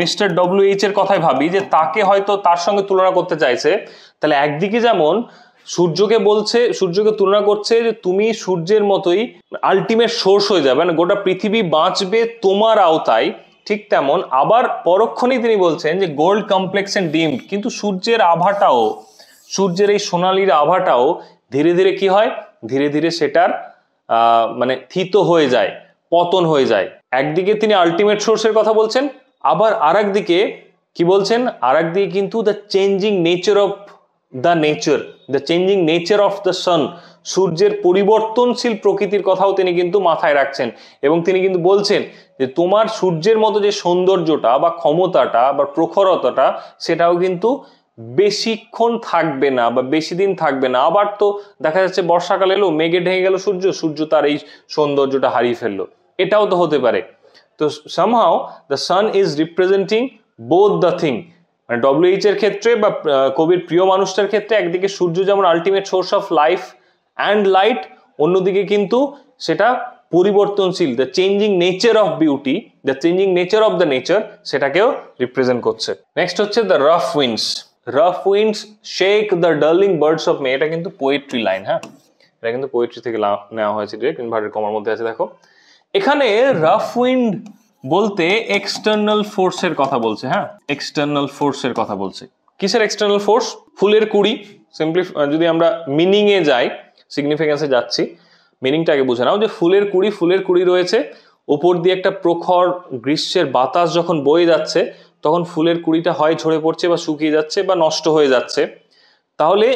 মিস্টার ডব্লিউ এর কথাই ভাবি যে তাকে হয়তো তার সঙ্গে তুলনা করতে চাইছে তাহলে একদিকে যেমন সূর্যকে বলছে সূর্যকে তুলনা করছে যে তুমি সূর্যের মতোই আলটিমেট সোর্স হয়ে যাবে মানে গোটা পৃথিবী বাঁচবে তোমার আওতায় ঠিক তেমন আবার পরক্ষণেই তিনি বলছেন যে গোল্ড কমপ্লেক্স এন্ড ডিম কিন্তু সূর্যের আভাটাও সূর্যের এই সোনালির আভাটাও ধীরে ধীরে কি হয় ধীরে ধীরে সেটার মানে থিত হয়ে যায় পতন হয়ে যায় একদিকে তিনি আলটিমেট সোর্সের কথা বলছেন আবার আর একদিকে কি বলছেন আর একদিকে কিন্তু the changing nature of the nature the changing nature of the sun সূর্যের পরিবর্তনশীল প্রকৃতির কথাও তিনি কিন্তু মাথায় রাখছেন এবং তিনি কিন্তু বলছেন যে তোমার সূর্যের মতো যে সৌন্দর্যটা বা ক্ষমতাটা বা প্রখরতাটা সেটাও কিন্তু বেশিক্ষণ থাকবে না বা বেশি দিন থাকবে না আবার তো দেখা যাচ্ছে বর্ষাকাল এলো মেঘে ঢেঙে গেল সূর্য সূর্য তার এই সৌন্দর্যটা হারিয়ে ফেললো এটাও তো হতে পারে তো somehow the sun is representing both the thing মানে ডব্লিউএইচ এর ক্ষেত্রে বা কবির প্রিয় মানুষটার ক্ষেত্রে একদিকে সূর্য যেমন ultimate source of life and light অন্যদিকে কিন্তু সেটা পরিবর্তনশীল the changing nature of beauty the changing nature of the nature সেটাকেও রিপ্রেজেন্ট করছে নেক্সট হচ্ছে the rough winds rough winds shake the darling birds of May এটা কিন্তু পোয়েট্রি লাইন হ্যাঁ এটা কিন্তু পোয়েট্রি থেকে নেওয়া হয়েছে ডিরেক্ট ইনভার্টেড কমার মধ্যে আছে দেখো এখানে রাফ উইন্ড বলতে এক্সটার্নাল ফোর্সের কথা বলছে হ্যাঁ এক্সটার্নাল ফোর্সের কথা বলছে কিসের এক্সটার্নাল ফোর্স ফুলের কুড়ি সিম্পলি যদি আমরা মিনিংয়ে যাই সিগনিফিকেন্সে যাচ্ছি মিনিংটাকে বুঝে নাও যে ফুলের কুড়ি ফুলের কুড়ি রয়েছে ওপর দিয়ে একটা প্রখর গ্রীষ্মের বাতাস যখন বয়ে যাচ্ছে তখন ফুলের কুড়িটা হয় ঝরে পড়ছে বা শুকিয়ে যাচ্ছে বা নষ্ট হয়ে যাচ্ছে তাহলে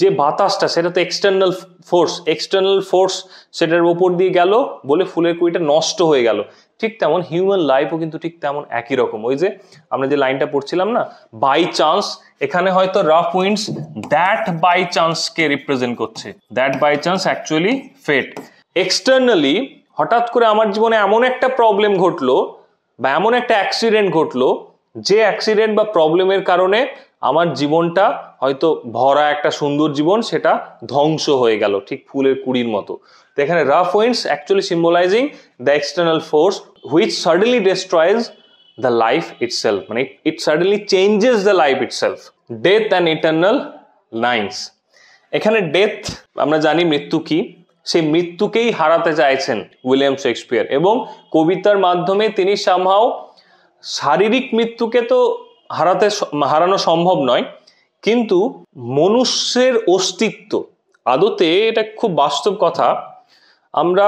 যে বাতাসটা সেটা তো এক্সটার্নাল ফোর্স এক্সটার্নাল ফোর্স সেটার ওপর দিয়ে গেল বলে ফুলের কুড়িটা নষ্ট হয়ে গেল ঠিক তেমন হিউম্যান লাইফও কিন্তু ঠিক তেমন একই রকম ওই যে আমরা যে লাইনটা পড়ছিলাম না বাই চান্স এখানে হয়তো রাফ উইন্ডস দ্যাট বাই চান্সকে রিপ্রেজেন্ট করছে that by chance actually fate externally হঠাৎ করে আমার জীবনে এমন একটা প্রবলেম ঘটলো বা এমন একটা অ্যাক্সিডেন্ট ঘটলো যে অ্যাক্সিডেন্ট বা প্রবলেমের কারণে আমার জীবনটা হয়তো ভরা একটা সুন্দর জীবন সেটা ধ্বংস হয়ে গেল ঠিক ফুলের কুড়ির মতো তো এখানে rough winds actually symbolizing the external force which suddenly destroys the life itself মানে it suddenly changes the life itself death and eternal lines এখানে ডেথ আমরা জানি মৃত্যু কি সেই মৃত্যুকেই হারাতে চাইছেন উইলিয়াম শেক্সপিয়ার এবং কবিতার মাধ্যমে তিনি সামহাও শারীরিক মৃত্যুকে তো হারাতে হারানো সম্ভব নয় কিন্তু মনুষ্যের অস্তিত্ব আদতে এটা খুব বাস্তব কথা আমরা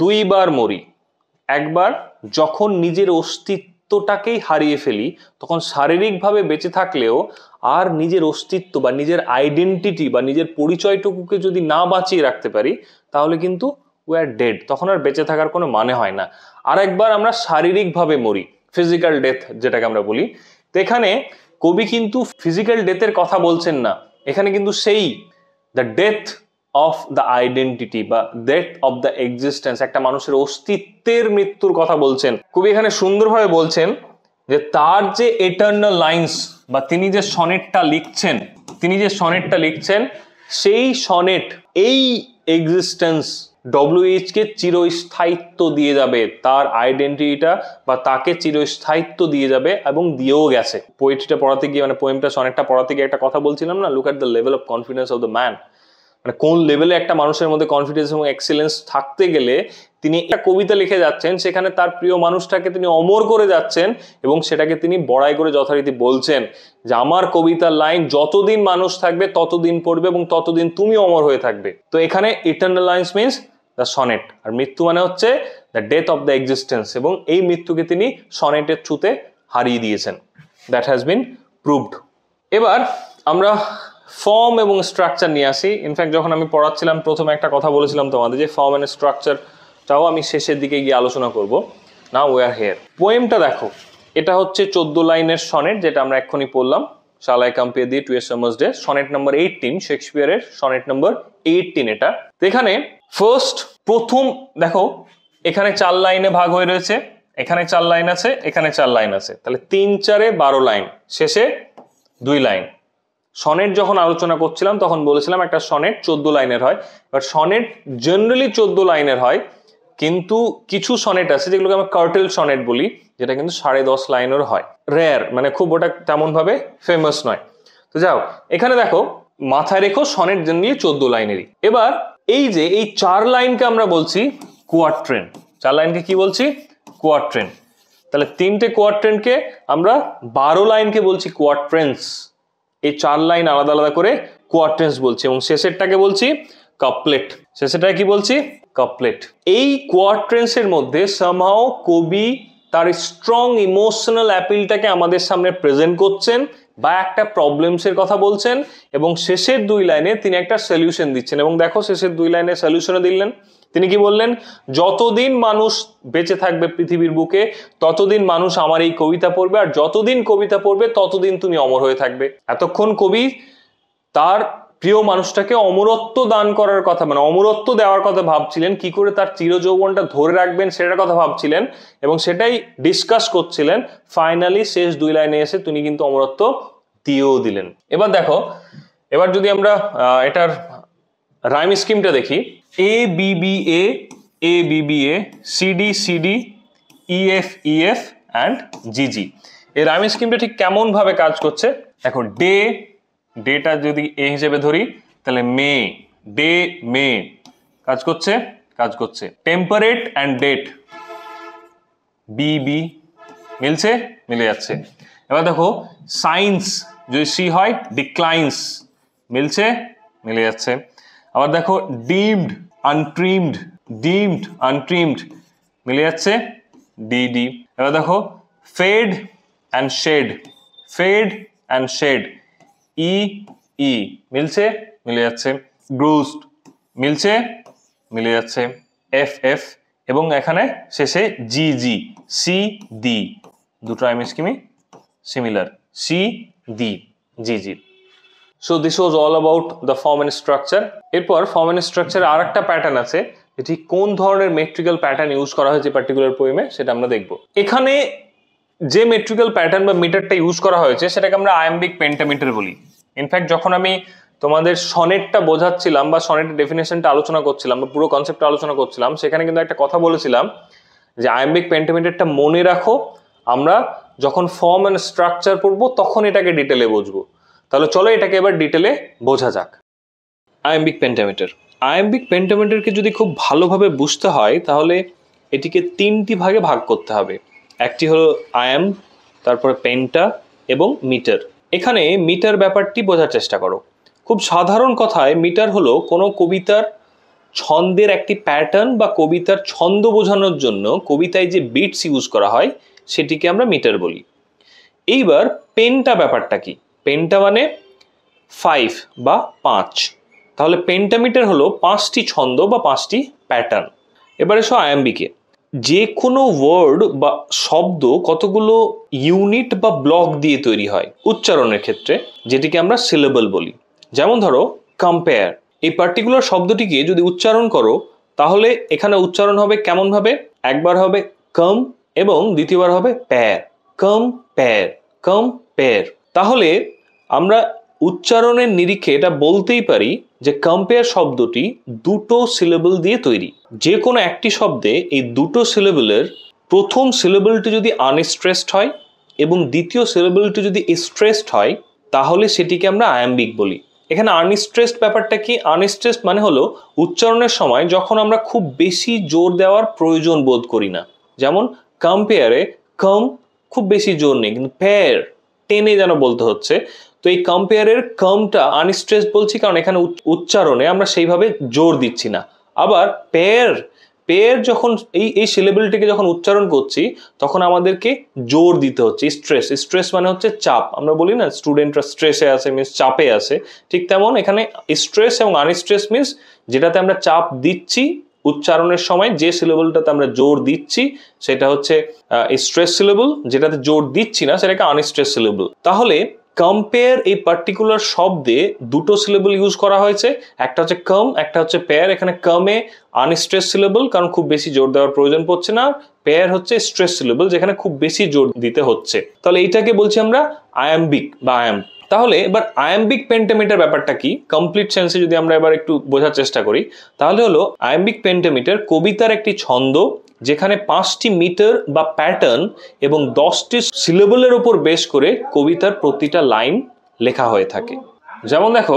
দুইবার মরি একবার যখন নিজের অস্তিত্বটাকেই হারিয়ে ফেলি তখন শারীরিকভাবে বেঁচে থাকলেও আর নিজের অস্তিত্ব বা নিজের আইডেন্টিটি বা নিজের পরিচয়টুকুকে যদি না বাঁচিয়ে রাখতে পারি তাহলে কিন্তু উই আর ডেড তখন আর বেঁচে থাকার কোনো মানে হয় না আর একবার আমরা শারীরিকভাবে মরি ফিজিক্যাল ডেথ যেটাকে আমরা বলি তো এখানে কবি কিন্তু ফিজিক্যাল ডেথের কথা বলছেন না এখানে কিন্তু সেই the death of the identity বা ডেথ অফ দ্য এক্সিস্টেন্স একটা মানুষের অস্তিত্বের মৃত্যুর কথা বলছেন কবি এখানে সুন্দরভাবে বলছেন যে তার যে এটার্নাল লাইন্স বা তিনি যে সনেটটা লিখছেন তিনি যে সনেটটা লিখছেন সেই সনেট এই এক্সিস্টেন্স কে চিরস্থায়িত্ব দিয়ে যাবে তার আইডেন্টিটিটা বা তাকে চিরস্থায়িত্ব দিয়ে যাবে এবং দিয়েও গেছে পোয়েট্রিটা পড়াতে গিয়ে মানে পোয়েমটা সনেটটা পড়াতে গিয়ে একটা কথা বলছিলাম না look at the level of confidence of the man মানে কোন লেভেলে একটা মানুষের মধ্যে কনফিডেন্স এবং এক্সেলেন্স থাকতে গেলে তিনি একটা কবিতা লিখে যাচ্ছেন সেখানে তার প্রিয় মানুষটাকে তিনি অমর করে যাচ্ছেন এবং সেটাকে তিনি বড়াই করে যথারীতি বলছেন যে আমার কবিতার লাইন যতদিন মানুষ থাকবে ততদিন পড়বে এবং ততদিন তুমি অমর হয়ে থাকবে তো এখানে eternal lines means the sonnet আর মৃত্যু মানে হচ্ছে the death of the existence এবং এই মৃত্যুকে তিনি সনেটের ছুতে হারিয়ে দিয়েছেন দ্যাট হ্যাজ বিন প্রুভড এবার আমরা ফর্ম এবং স্ট্রাকচার নিয়ে আসি ইনফ্যাক্ট যখন আমি পড়াচ্ছিলাম প্রথমে একটা কথা বলেছিলাম তোমাদের যে ফর্ম অ্যান্ড স্ট্রাকচারটাও আমি শেষের দিকে গিয়ে আলোচনা করব না ওয়ার হেয়ার পোয়েমটা দেখো এটা হচ্ছে চোদ্দ লাইনের সনেট যেটা আমরা এক্ষুনি পড়লাম shall I compare thee to a summer's day sonnet number eighteen শেক্সপিয়ারের সনেট নাম্বার এইটিন এটা তো এখানে ফার্স্ট প্রথম দেখো এখানে চার লাইনে ভাগ হয়ে রয়েছে এখানে চার লাইন আছে এখানে চার লাইন আছে তাহলে তিন চারে বারো লাইন শেষে দুই লাইন সনেট যখন আলোচনা করছিলাম তখন বলেছিলাম একটা সনেট চোদ্দ লাইনের হয় বাট সনেট জেনারেলি চোদ্দ লাইনের হয় কিন্তু কিছু সনেট আছে যেগুলোকে আমরা কার্টেল সনেট বলি যেটা কিন্তু সাড়ে দশ লাইনের হয় রেয়ার মানে খুব ওটা তেমনভাবে ফেমাস নয় তো যাও এখানে দেখো মাথায় রেখো সনেট জেনারেলি চোদ্দ লাইনেরই এবার এই যে এই চার লাইনকে আমরা বলছি ট্রেন চার লাইনকে কি বলছি ট্রেন তাহলে তিনটে ট্রেনকে আমরা বারো লাইনকে বলছি কোয়াট্রেন্স এই চার লাইন আলাদা আলাদা করে কোয়ার্টেন্স বলছি এবং শেষেরটাকে বলছি কাপলেট শেষেরটাকে কি বলছি কাপলেট এই কোয়ার্টেন্সের মধ্যে সামহাও কবি তার স্ট্রং ইমোশনাল অ্যাপিলটাকে আমাদের সামনে প্রেজেন্ট করছেন বা একটা প্রবলেমসের কথা বলছেন এবং শেষের দুই লাইনে তিনি একটা সলিউশন দিচ্ছেন এবং দেখো শেষের দুই লাইনে সলিউশনে দিলেন তিনি কি বললেন যতদিন মানুষ বেঁচে থাকবে পৃথিবীর বুকে ততদিন মানুষ আমার এই কবিতা পড়বে আর যতদিন কবিতা পড়বে ততদিন তুমি অমর হয়ে থাকবে এতক্ষণ কবি তার প্রিয় মানুষটাকে অমরত্ব দান করার কথা মানে অমরত্ব দেওয়ার কথা ভাবছিলেন কি করে তার চিরযৌবনটা ধরে রাখবেন সেটার কথা ভাবছিলেন এবং সেটাই ডিসকাস করছিলেন ফাইনালি শেষ দুই লাইনে এসে তিনি কিন্তু অমরত্ব দিয়েও দিলেন এবার দেখো এবার যদি আমরা এটার রাইম স্কিমটা দেখি A B B A, A B B A, C D C D, E F E F and G G এই রামি স্কিমটা ঠিক কেমনভাবে কাজ করছে দেখো ডে ডেটা যদি এ হিসেবে ধরি তাহলে মে ডে মে কাজ করছে কাজ করছে temperate and date B B মিলছে মিলে যাচ্ছে এবার দেখো সাইন্স যদি সি হয় ডিক্লাইন্স মিলছে মিলে যাচ্ছে আবার দেখো ডিমড আনট্রিমড ডিমড আনট্রিমড মিলে যাচ্ছে ডিডি এবার দেখো fade and shade fade and shade E E মিলছে মিলে যাচ্ছে গ্রুজড মিলছে মিলে যাচ্ছে এফ এফ এবং এখানে শেষে জি জি সি ডি দুটো আইমিস কিমি similar C D G G so this was all about the form and structure এরপর ফর্ম অ্যান্ড স্ট্রাকচার আর একটা প্যাটার্ন আছে এটি কোন ধরনের মেট্রিক্যাল প্যাটার্ন ইউজ করা হয়েছে পার্টিকুলার পোয়েমে সেটা আমরা দেখব এখানে যে মেট্রিক্যাল প্যাটার্ন বা মিটারটা ইউজ করা হয়েছে সেটাকে আমরা আয়াম্বিক পেন্টামিটার বলি ইনফ্যাক্ট যখন আমি তোমাদের সনেটটা বোঝাচ্ছিলাম বা সনেটের ডেফিনেশনটা আলোচনা করছিলাম বা পুরো কনসেপ্টটা আলোচনা করছিলাম সেখানে কিন্তু একটা কথা বলেছিলাম যে আয়াম্বিক পেন্টামিটারটা মনে রাখো আমরা যখন ফর্ম অ্যান্ড স্ট্রাকচার পড়বো তখন এটাকে ডিটেলে বুঝবো তাহলে চলো এটাকে এবার ডিটেলে বোঝা যাক আয়াম্বিক পেন্টামিটার আয়াম্বিক পেন্টামিটারকে যদি খুব ভালোভাবে বুঝতে হয় তাহলে এটিকে তিনটি ভাগে ভাগ করতে হবে একটি হলো আয়াম তারপরে পেন্টা এবং মিটার এখানে মিটার ব্যাপারটি বোঝার চেষ্টা করো খুব সাধারণ কথায় মিটার হলো কোনো কবিতার ছন্দের একটি প্যাটার্ন বা কবিতার ছন্দ বোঝানোর জন্য কবিতায় যে বিটস ইউজ করা হয় সেটিকে আমরা মিটার বলি এইবার পেনটা ব্যাপারটা কি পেন্টা মানে ফাইভ বা পাঁচ তাহলে পেন্টামিটার হলো পাঁচটি ছন্দ বা পাঁচটি প্যাটার্ন এবারে এসো আয়াম্বিকে যে কোনো ওয়ার্ড বা শব্দ কতগুলো ইউনিট বা ব্লক দিয়ে তৈরি হয় উচ্চারণের ক্ষেত্রে যেটিকে আমরা সিলেবল বলি যেমন ধরো কম্পেয়ার এই পার্টিকুলার শব্দটিকে যদি উচ্চারণ করো তাহলে এখানে উচ্চারণ হবে কেমনভাবে একবার হবে কম এবং দ্বিতীয়বার হবে প্যার কম প্যার কম প্যার তাহলে আমরা উচ্চারণের নিরিখে এটা বলতেই পারি যে কম্পেয়ার শব্দটি দুটো সিলেবল দিয়ে তৈরি যে কোনো একটি শব্দে এই দুটো সিলেবলের প্রথম সিলেবলটি যদি আনস্ট্রেসড হয় এবং দ্বিতীয় সিলেবলটি যদি স্ট্রেসড হয় তাহলে সেটিকে আমরা আয়াম্বিক বলি এখানে আনস্ট্রেসড ব্যাপারটা কি আনস্ট্রেসড মানে হলো উচ্চারণের সময় যখন আমরা খুব বেশি জোর দেওয়ার প্রয়োজন বোধ করি না যেমন কম্পেয়ারে কম খুব বেশি জোর নেই কিন্তু প্যার টেনে যেন বলতে হচ্ছে তো এই কম্পেয়ারের কমটা আনস্ট্রেস বলছি কারণ এখানে উচ্চারণে আমরা সেইভাবে জোর দিচ্ছি না আবার পেয়ার পেয়ার যখন এই এই সিলেবেলটিকে যখন উচ্চারণ করছি তখন আমাদেরকে জোর দিতে হচ্ছে স্ট্রেস স্ট্রেস মানে হচ্ছে চাপ আমরা বলি না স্টুডেন্টরা স্ট্রেসে আছে মিনস চাপে আছে ঠিক তেমন এখানে স্ট্রেস এবং আনস্ট্রেস মিনস যেটাতে আমরা চাপ দিচ্ছি উচ্চারণের সময় যে সিলেবলটাতে আমরা জোর দিচ্ছি সেটা হচ্ছে স্ট্রেস সিলেবল যেটাতে জোর দিচ্ছি না সেটাকে আনস্ট্রেস সিলেবল তাহলে কম্পেয়ার এই পার্টিকুলার শব্দে দুটো সিলেবল ইউজ করা হয়েছে একটা হচ্ছে কম একটা হচ্ছে পেয়ার এখানে কমে আনস্ট্রেস সিলেবল কারণ খুব বেশি জোর দেওয়ার প্রয়োজন পড়ছে না পেয়ার হচ্ছে স্ট্রেস সিলেবল যেখানে খুব বেশি জোর দিতে হচ্ছে তাহলে এইটাকে বলছি আমরা আয়াম্বিক বা আয়াম তাহলে এবার আয়াম্বিক পেন্টামিটার ব্যাপারটা কি কমপ্লিট সেন্সে যদি আমরা এবার একটু বোঝার চেষ্টা করি তাহলে হলো আয়াম্বিক পেন্টামিটার কবিতার একটি ছন্দ যেখানে পাঁচটি মিটার বা প্যাটার্ন এবং দশটি সিলেবলের ওপর বেশ করে কবিতার প্রতিটা লাইন লেখা হয়ে থাকে যেমন দেখো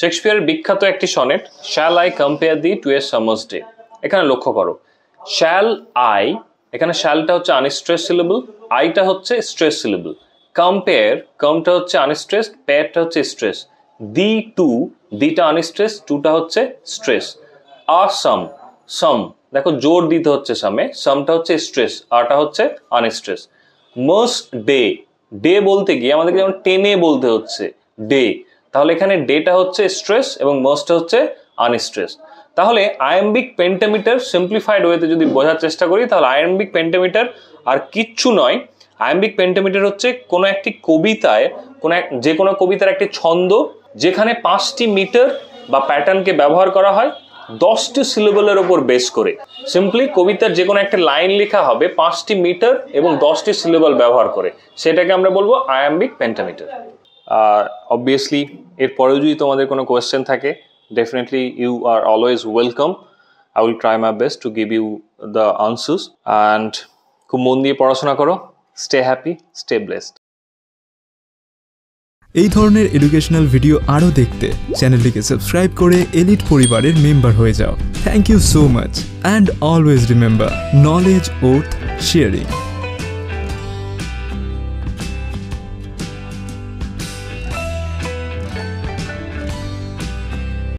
শেক্সপিয়ার বিখ্যাত একটি sonnet shall I compare thee to a summer's day এখানে লক্ষ্য করো শ্যাল আই এখানে শ্যালটা হচ্ছে আনস্ট্রেস সিলেবল আইটা হচ্ছে স্ট্রেস সিলেবল কম্পেয়ার কমটা হচ্ছে আনস্ট্রেস পেয়ারটা হচ্ছে স্ট্রেস দি টু দিটা আনস্ট্রেস টুটা হচ্ছে স্ট্রেস আর সাম সাম দেখো জোর দিতে হচ্ছে সামে সামটা হচ্ছে স্ট্রেস আরটা হচ্ছে আনস্ট্রেস মোস্ট ডে ডে বলতে গিয়ে আমাদেরকে যেমন টেনে বলতে হচ্ছে ডে তাহলে এখানে ডেটা হচ্ছে স্ট্রেস এবং মোস্টটা হচ্ছে আনস্ট্রেস তাহলে আয়ম্বিক পেন্টামিটার সিম্পলিফাইড ওয়েতে যদি বোঝার চেষ্টা করি তাহলে আয়ম্বিক পেন্টামিটার আর কিচ্ছু নয় আয়াম্বিক পেন্টামিটার হচ্ছে কোনো একটি কবিতায় কোনো এক যে কোনো কবিতার একটি ছন্দ যেখানে পাঁচটি মিটার বা প্যাটার্নকে ব্যবহার করা হয় দশটি সিলেবলের ওপর বেস করে সিম্পলি কবিতার যে কোনো একটা লাইন লেখা হবে পাঁচটি মিটার এবং দশটি সিলেবল ব্যবহার করে সেটাকে আমরা বলবো আয়াম্বিক পেন্টামিটার আর অবভিয়াসলি এরপরেও যদি তোমাদের কোনো কোয়েশ্চেন থাকে definitely you are always welcome I will try my best to give you the answers and খুব মন দিয়ে পড়াশোনা করো স্টে হ্যাপি স্টে ব্লেসড এই ধরনের এডুকেশনাল ভিডিও আরও দেখতে চ্যানেলটিকে সাবস্ক্রাইব করে এলিট পরিবারের মেম্বার হয়ে যাও thank you so much and always remember knowledge worth sharing